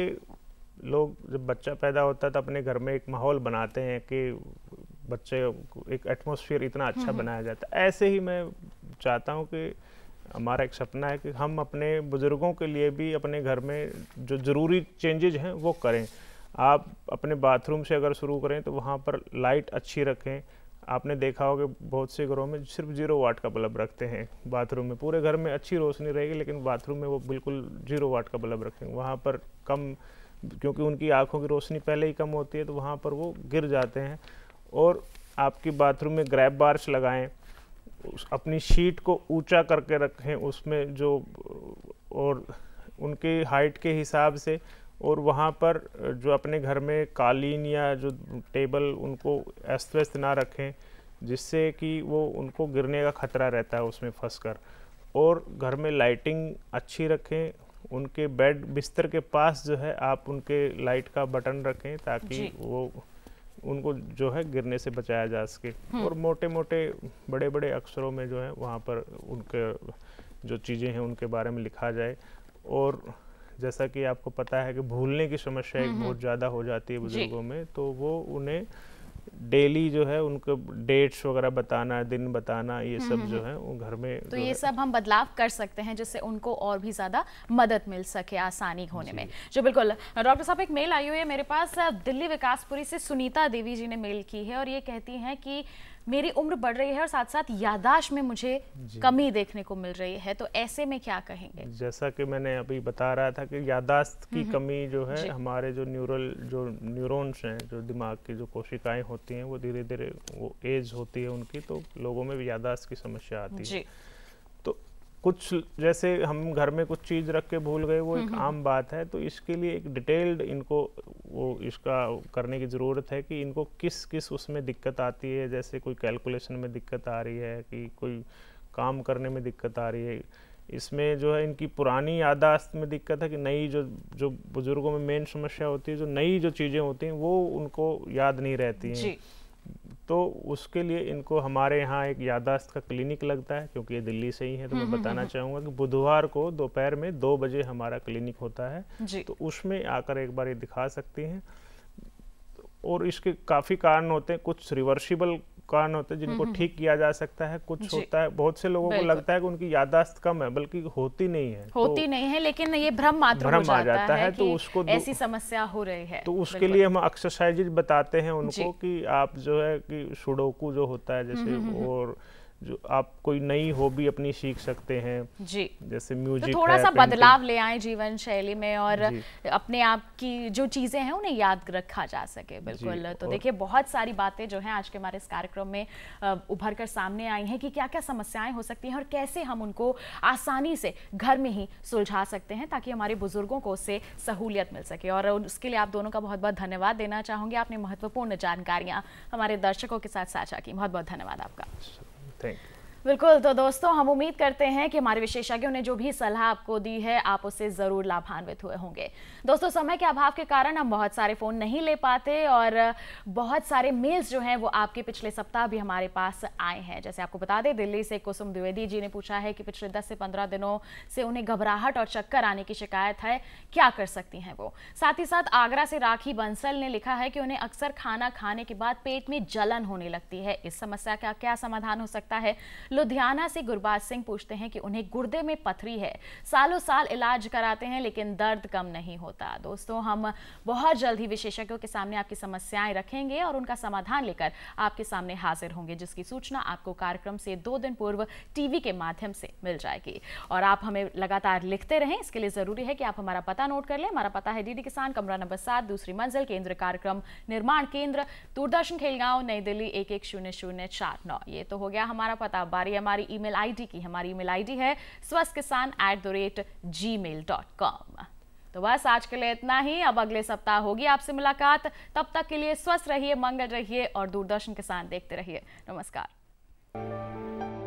लोग जब बच्चा पैदा होता है तो अपने घर में एक माहौल बनाते हैं कि बच्चे को एक एटमोसफियर इतना अच्छा हम्म, हम्म। बनाया जाता है ऐसे ही मैं चाहता हूँ कि हमारा एक सपना है कि हम अपने बुज़ुर्गों के लिए भी अपने घर में जो ज़रूरी चेंजेज हैं वो करें आप अपने बाथरूम से अगर शुरू करें तो वहाँ पर लाइट अच्छी रखें आपने देखा होगा बहुत से घरों में सिर्फ जीरो वाट का बल्ब रखते हैं बाथरूम में पूरे घर में अच्छी रोशनी रहेगी लेकिन बाथरूम में वो बिल्कुल जीरो वाट का बल्ब रखें वहाँ पर कम क्योंकि उनकी आँखों की रोशनी पहले ही कम होती है तो वहाँ पर वो गिर जाते हैं और आपकी बाथरूम में ग्रैब बार्स लगाएं अपनी शीट को ऊंचा करके रखें उसमें जो और उनके हाइट के हिसाब से और वहाँ पर जो अपने घर में कालीन या जो टेबल उनको अस्त व्यस्त ना रखें जिससे कि वो उनको गिरने का ख़तरा रहता है उसमें फंस कर और घर में लाइटिंग अच्छी रखें उनके बेड बिस्तर के पास जो है आप उनके लाइट का बटन रखें ताकि वो उनको जो है गिरने से बचाया जा सके हम्म। और मोटे मोटे बड़े बड़े अक्षरों में जो है वहाँ पर उनके जो चीज़ें हैं उनके बारे में लिखा जाए और जैसा कि आपको पता है कि भूलने की समस्या एक हम्म, हम्म। बहुत ज़्यादा हो जाती है बुज़ुर्गों में तो वो उन्हें डेली जो है उनको डेट्स वगैरह बताना दिन बताना ये हम्म, सब हम्म, जो हम्म। है वो घर में तो ये सब हम बदलाव कर सकते हैं जिससे उनको और भी ज़्यादा मदद मिल सके आसानी होने में जो बिल्कुल डॉक्टर साहब एक मेल आई हुई है मेरे पास दिल्ली विकासपुरी से सुनीता देवी जी ने मेल की है और ये कहती हैं कि मेरी उम्र बढ़ रही है और साथ साथ यादाश्त में मुझे कमी देखने को मिल रही है तो ऐसे में क्या कहेंगे जैसा कि मैंने अभी बता रहा था कि यादाश्त की कमी जो है हमारे जो न्यूरल जो न्यूरोन्स हैं जो दिमाग की जो कोशिकाएं होती हैं वो धीरे धीरे वो एज होती है उनकी तो लोगों में भी यादाश्त की समस्या आती है कुछ जैसे हम घर में कुछ चीज़ रख के भूल गए वो एक आम बात है तो इसके लिए एक डिटेल्ड इनको वो इसका करने की ज़रूरत है कि इनको किस किस उसमें दिक्कत आती है जैसे कोई कैलकुलेशन में दिक्कत आ रही है कि कोई काम करने में दिक्कत आ रही है इसमें जो है इनकी पुरानी यादाश्त में दिक्कत है कि नई जो जो बुज़ुर्गों में मेन समस्या होती है जो नई जो चीज़ें होती हैं वो उनको याद नहीं रहती हैं तो उसके लिए इनको हमारे यहाँ एक यादाश्त का क्लिनिक लगता है क्योंकि ये दिल्ली से ही है तो मैं हम्म, हम्म, बताना हम्म। चाहूँगा कि बुधवार को दोपहर में दो बजे हमारा क्लिनिक होता है तो उसमें आकर एक बार ये दिखा सकती हैं और इसके काफ़ी कारण होते हैं कुछ रिवर्सिबल कारण होते हैं जिनको हम्म, हम्म। ठीक किया जा सकता है कुछ होता है बहुत से लोगों को लगता है कि उनकी यादाश्त कम है बल्कि होती नहीं है तो होती तो, नहीं है लेकिन ये भ्रम मात्र भ्रम आ जाता है तो उसको ऐसी समस्या हो रही है तो उसके लिए हम एक्सरसाइजेज बताते हैं उनको कि आप जो है कि सुडोकू जो होता है हम्म, जैसे और जो आप कोई नई हॉबी अपनी सीख सकते हैं जी जैसे म्यूजिक तो थोड़ा सा बदलाव ले आए जीवन शैली में और अपने आप की जो चीज़ें हैं उन्हें याद रखा जा सके बिल्कुल तो देखिए बहुत सारी बातें जो हैं आज के हमारे इस कार्यक्रम में उभर कर सामने आई हैं कि क्या क्या समस्याएं हो सकती हैं और कैसे हम उनको आसानी से घर में ही सुलझा सकते हैं ताकि हमारे बुजुर्गों को उससे सहूलियत मिल सके और उसके लिए आप दोनों का बहुत बहुत धन्यवाद देना चाहूंगी आपने महत्वपूर्ण जानकारियाँ हमारे दर्शकों के साथ साझा की बहुत बहुत धन्यवाद आपका अच्छा। think. बिल्कुल तो दोस्तों हम उम्मीद करते हैं कि हमारे विशेषज्ञों ने जो भी सलाह आपको दी है आप उससे ज़रूर लाभान्वित हुए होंगे दोस्तों समय के अभाव के कारण हम बहुत सारे फ़ोन नहीं ले पाते और बहुत सारे मेल्स जो हैं वो आपके पिछले सप्ताह भी हमारे पास आए हैं जैसे आपको बता दें दिल्ली से कुसुम द्विवेदी जी ने पूछा है कि पिछले दस से पंद्रह दिनों से उन्हें घबराहट और चक्कर आने की शिकायत है क्या कर सकती हैं वो साथ ही साथ आगरा से राखी बंसल ने लिखा है कि उन्हें अक्सर खाना खाने के बाद पेट में जलन होने लगती है इस समस्या का क्या समाधान हो सकता है लुधियाना से गुरबाज सिंह पूछते हैं कि उन्हें गुर्दे में पथरी है सालों साल इलाज कराते हैं लेकिन दर्द कम नहीं होता दोस्तों हम बहुत जल्द ही विशेषज्ञों के सामने आपकी समस्याएं रखेंगे और उनका समाधान लेकर आपके सामने हाजिर होंगे जिसकी सूचना आपको कार्यक्रम से दो दिन पूर्व टीवी के माध्यम से मिल जाएगी और आप हमें लगातार लिखते रहें इसके लिए ज़रूरी है कि आप हमारा पता नोट कर लें हमारा पता है डीडी किसान कमरा नंबर सात दूसरी मंजिल केंद्र कार्यक्रम निर्माण केंद्र दूरदर्शन खेलगांव नई दिल्ली एक एक शून्य शून्य चार नौ ये तो हो गया हमारा पता हमारी हमारी ईमेल आईडी की हमारी ईमेल आईडी है स्वस्थ किसान at the rate G mail dot com तो बस आज के लिए इतना ही अब अगले सप्ताह होगी आपसे मुलाकात तब तक के लिए स्वस्थ रहिए मंगल रहिए और दूरदर्शन किसान देखते रहिए नमस्कार